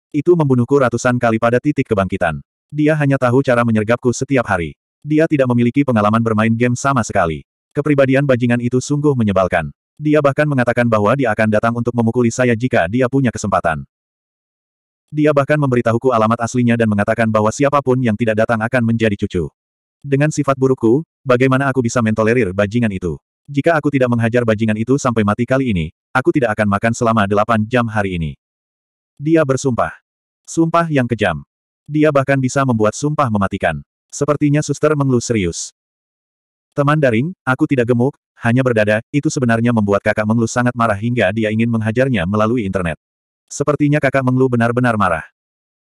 Itu membunuhku ratusan kali pada titik kebangkitan. Dia hanya tahu cara menyergapku setiap hari. Dia tidak memiliki pengalaman bermain game sama sekali. Kepribadian bajingan itu sungguh menyebalkan. Dia bahkan mengatakan bahwa dia akan datang untuk memukuli saya jika dia punya kesempatan. Dia bahkan memberitahuku alamat aslinya dan mengatakan bahwa siapapun yang tidak datang akan menjadi cucu. Dengan sifat burukku, bagaimana aku bisa mentolerir bajingan itu? Jika aku tidak menghajar bajingan itu sampai mati kali ini, aku tidak akan makan selama delapan jam hari ini. Dia bersumpah. Sumpah yang kejam. Dia bahkan bisa membuat sumpah mematikan. Sepertinya suster mengeluh serius. Teman daring, aku tidak gemuk, hanya berdada, itu sebenarnya membuat kakak mengeluh sangat marah hingga dia ingin menghajarnya melalui internet. Sepertinya kakak mengeluh benar-benar marah.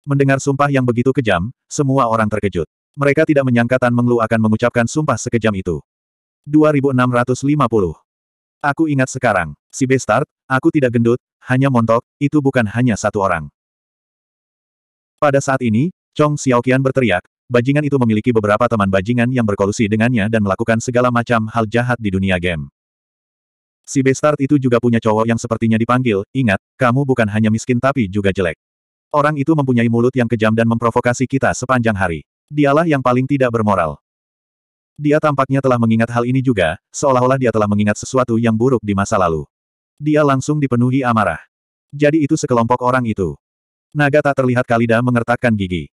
Mendengar sumpah yang begitu kejam, semua orang terkejut. Mereka tidak menyangka Tan Menglu akan mengucapkan sumpah sekejam itu. 2650. Aku ingat sekarang, si Bestart, aku tidak gendut, hanya montok, itu bukan hanya satu orang. Pada saat ini, Chong Xiaoqian berteriak, bajingan itu memiliki beberapa teman bajingan yang berkolusi dengannya dan melakukan segala macam hal jahat di dunia game. Si Bestart itu juga punya cowok yang sepertinya dipanggil, ingat, kamu bukan hanya miskin tapi juga jelek. Orang itu mempunyai mulut yang kejam dan memprovokasi kita sepanjang hari. Dialah yang paling tidak bermoral. Dia tampaknya telah mengingat hal ini juga, seolah-olah dia telah mengingat sesuatu yang buruk di masa lalu. Dia langsung dipenuhi amarah. Jadi itu sekelompok orang itu. Naga tak terlihat Kalida mengertakkan gigi.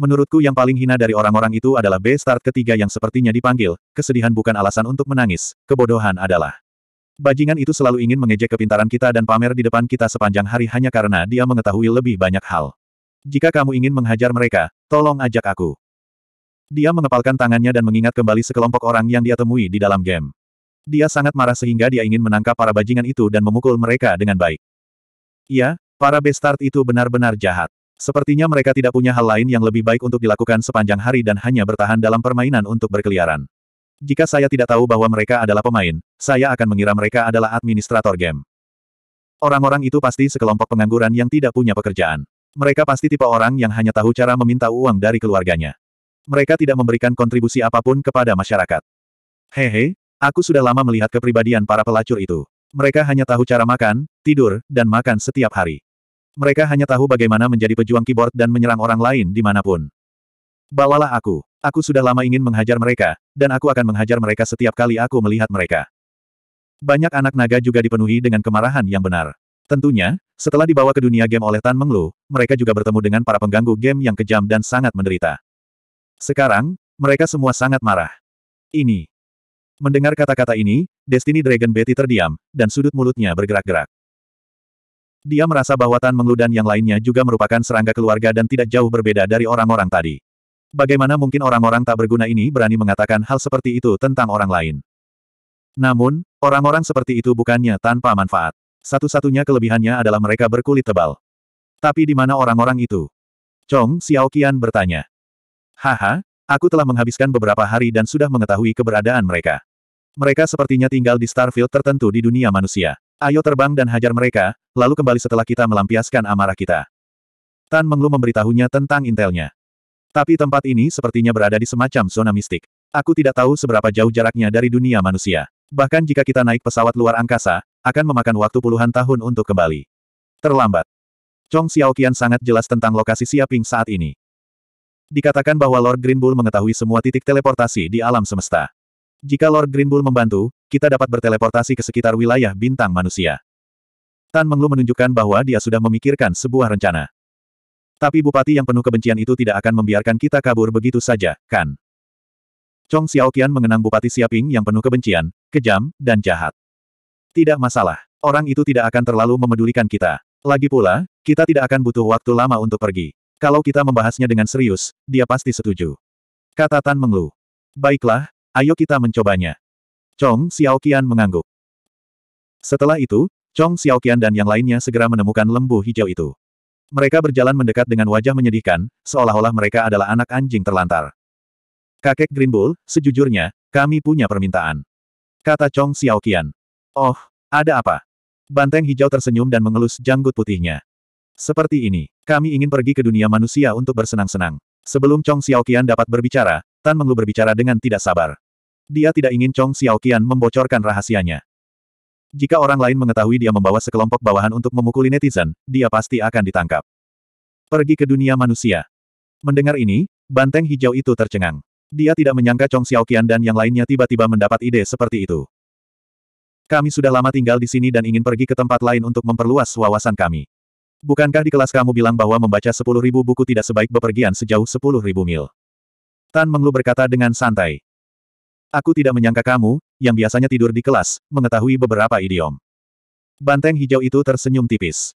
Menurutku yang paling hina dari orang-orang itu adalah B-Start ketiga yang sepertinya dipanggil, kesedihan bukan alasan untuk menangis, kebodohan adalah. Bajingan itu selalu ingin mengejek kepintaran kita dan pamer di depan kita sepanjang hari hanya karena dia mengetahui lebih banyak hal. Jika kamu ingin menghajar mereka, tolong ajak aku. Dia mengepalkan tangannya dan mengingat kembali sekelompok orang yang dia temui di dalam game. Dia sangat marah sehingga dia ingin menangkap para bajingan itu dan memukul mereka dengan baik. Ya, para bestart itu benar-benar jahat. Sepertinya mereka tidak punya hal lain yang lebih baik untuk dilakukan sepanjang hari dan hanya bertahan dalam permainan untuk berkeliaran. Jika saya tidak tahu bahwa mereka adalah pemain, saya akan mengira mereka adalah administrator game. Orang-orang itu pasti sekelompok pengangguran yang tidak punya pekerjaan. Mereka pasti tipe orang yang hanya tahu cara meminta uang dari keluarganya mereka tidak memberikan kontribusi apapun kepada masyarakat. Hehe, aku sudah lama melihat kepribadian para pelacur itu. Mereka hanya tahu cara makan, tidur, dan makan setiap hari. Mereka hanya tahu bagaimana menjadi pejuang keyboard dan menyerang orang lain dimanapun. Balalah aku. Aku sudah lama ingin menghajar mereka, dan aku akan menghajar mereka setiap kali aku melihat mereka. Banyak anak naga juga dipenuhi dengan kemarahan yang benar. Tentunya, setelah dibawa ke dunia game oleh Tan Menglu, mereka juga bertemu dengan para pengganggu game yang kejam dan sangat menderita. Sekarang, mereka semua sangat marah. Ini. Mendengar kata-kata ini, Destiny Dragon Betty terdiam, dan sudut mulutnya bergerak-gerak. Dia merasa bahwa Tan Mengludan yang lainnya juga merupakan serangga keluarga dan tidak jauh berbeda dari orang-orang tadi. Bagaimana mungkin orang-orang tak berguna ini berani mengatakan hal seperti itu tentang orang lain? Namun, orang-orang seperti itu bukannya tanpa manfaat. Satu-satunya kelebihannya adalah mereka berkulit tebal. Tapi di mana orang-orang itu? Chong Xiaoqian bertanya. Haha, aku telah menghabiskan beberapa hari dan sudah mengetahui keberadaan mereka. Mereka sepertinya tinggal di starfield tertentu di dunia manusia. Ayo terbang dan hajar mereka, lalu kembali setelah kita melampiaskan amarah kita. Tan Menglu memberitahunya tentang intelnya. Tapi tempat ini sepertinya berada di semacam zona mistik. Aku tidak tahu seberapa jauh jaraknya dari dunia manusia. Bahkan jika kita naik pesawat luar angkasa, akan memakan waktu puluhan tahun untuk kembali. Terlambat. Chong Xiaoqian sangat jelas tentang lokasi Siaping saat ini. Dikatakan bahwa Lord Greenbull mengetahui semua titik teleportasi di alam semesta. Jika Lord Greenbull membantu, kita dapat berteleportasi ke sekitar wilayah bintang manusia. Tan Menglu menunjukkan bahwa dia sudah memikirkan sebuah rencana. Tapi bupati yang penuh kebencian itu tidak akan membiarkan kita kabur begitu saja, kan? Chong Xiaoqian mengenang bupati Xiaping yang penuh kebencian, kejam, dan jahat. Tidak masalah, orang itu tidak akan terlalu memedulikan kita. Lagi pula, kita tidak akan butuh waktu lama untuk pergi. Kalau kita membahasnya dengan serius, dia pasti setuju. Kata Tan Menglu. Baiklah, ayo kita mencobanya. Chong Xiaoqian mengangguk. Setelah itu, Chong Xiaoqian dan yang lainnya segera menemukan lembu hijau itu. Mereka berjalan mendekat dengan wajah menyedihkan, seolah-olah mereka adalah anak anjing terlantar. Kakek Green sejujurnya, kami punya permintaan. Kata Chong Xiaoqian. Oh, ada apa? Banteng hijau tersenyum dan mengelus janggut putihnya. Seperti ini. Kami ingin pergi ke dunia manusia untuk bersenang-senang. Sebelum Chong Xiaoqian dapat berbicara, Tan Menglu berbicara dengan tidak sabar. Dia tidak ingin Chong Xiaoqian membocorkan rahasianya. Jika orang lain mengetahui dia membawa sekelompok bawahan untuk memukuli netizen, dia pasti akan ditangkap. Pergi ke dunia manusia. Mendengar ini, banteng hijau itu tercengang. Dia tidak menyangka Chong Xiaoqian dan yang lainnya tiba-tiba mendapat ide seperti itu. Kami sudah lama tinggal di sini dan ingin pergi ke tempat lain untuk memperluas wawasan kami. Bukankah di kelas kamu bilang bahwa membaca sepuluh ribu buku tidak sebaik bepergian sejauh sepuluh ribu mil? Tan Menglu berkata dengan santai. Aku tidak menyangka kamu, yang biasanya tidur di kelas, mengetahui beberapa idiom. Banteng hijau itu tersenyum tipis.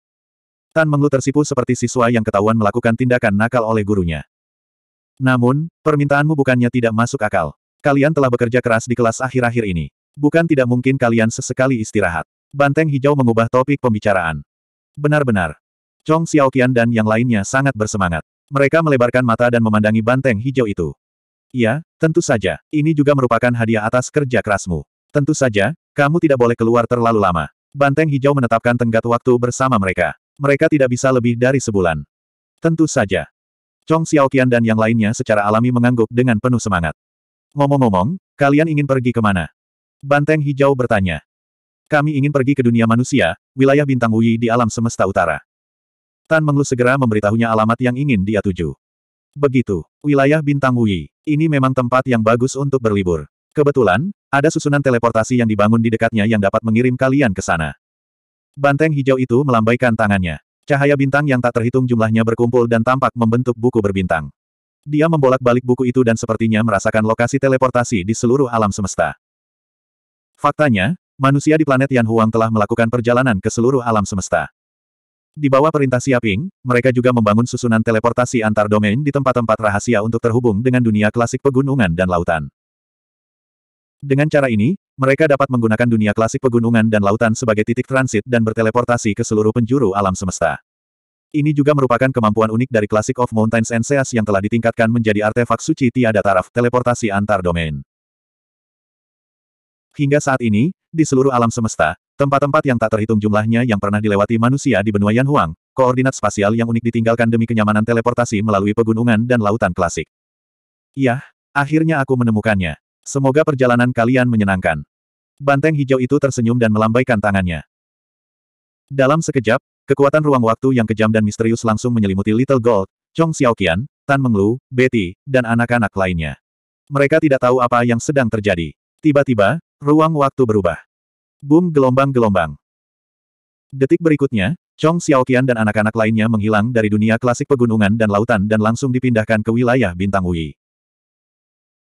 Tan Menglu tersipu seperti siswa yang ketahuan melakukan tindakan nakal oleh gurunya. Namun, permintaanmu bukannya tidak masuk akal. Kalian telah bekerja keras di kelas akhir-akhir ini. Bukan tidak mungkin kalian sesekali istirahat. Banteng hijau mengubah topik pembicaraan. Benar-benar, Chong Xiaoqian dan yang lainnya sangat bersemangat. Mereka melebarkan mata dan memandangi banteng hijau itu. Ya, tentu saja. Ini juga merupakan hadiah atas kerja kerasmu. Tentu saja, kamu tidak boleh keluar terlalu lama. Banteng hijau menetapkan tenggat waktu bersama mereka. Mereka tidak bisa lebih dari sebulan. Tentu saja. Chong Xiaoqian dan yang lainnya secara alami mengangguk dengan penuh semangat. Ngomong-ngomong, kalian ingin pergi ke mana? Banteng hijau bertanya. Kami ingin pergi ke dunia manusia, wilayah bintang Wuyi di alam semesta utara. Tan Menglu segera memberitahunya alamat yang ingin dia tuju. Begitu, wilayah Bintang Wuyi, ini memang tempat yang bagus untuk berlibur. Kebetulan, ada susunan teleportasi yang dibangun di dekatnya yang dapat mengirim kalian ke sana. Banteng hijau itu melambaikan tangannya. Cahaya bintang yang tak terhitung jumlahnya berkumpul dan tampak membentuk buku berbintang. Dia membolak-balik buku itu dan sepertinya merasakan lokasi teleportasi di seluruh alam semesta. Faktanya, manusia di planet Yan Huang telah melakukan perjalanan ke seluruh alam semesta. Di bawah perintah Siaping, mereka juga membangun susunan teleportasi antar domain di tempat-tempat rahasia untuk terhubung dengan dunia klasik pegunungan dan lautan. Dengan cara ini, mereka dapat menggunakan dunia klasik pegunungan dan lautan sebagai titik transit dan berteleportasi ke seluruh penjuru alam semesta. Ini juga merupakan kemampuan unik dari Classic of Mountains and Seas yang telah ditingkatkan menjadi artefak suci tiada taraf teleportasi antar domain. Hingga saat ini, di seluruh alam semesta, Tempat-tempat yang tak terhitung jumlahnya yang pernah dilewati manusia di benua Yanhuang, koordinat spasial yang unik ditinggalkan demi kenyamanan teleportasi melalui pegunungan dan lautan klasik. Yah, akhirnya aku menemukannya. Semoga perjalanan kalian menyenangkan. Banteng hijau itu tersenyum dan melambaikan tangannya. Dalam sekejap, kekuatan ruang waktu yang kejam dan misterius langsung menyelimuti Little Gold, Chong Xiaoqian, Tan Menglu, Betty, dan anak-anak lainnya. Mereka tidak tahu apa yang sedang terjadi. Tiba-tiba, ruang waktu berubah. Boom gelombang-gelombang. Detik berikutnya, Chong Xiaoqian dan anak-anak lainnya menghilang dari dunia klasik pegunungan dan lautan dan langsung dipindahkan ke wilayah Bintang Wuyi.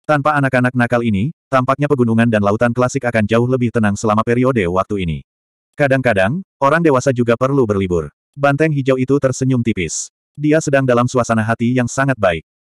Tanpa anak-anak nakal ini, tampaknya pegunungan dan lautan klasik akan jauh lebih tenang selama periode waktu ini. Kadang-kadang, orang dewasa juga perlu berlibur. Banteng hijau itu tersenyum tipis. Dia sedang dalam suasana hati yang sangat baik.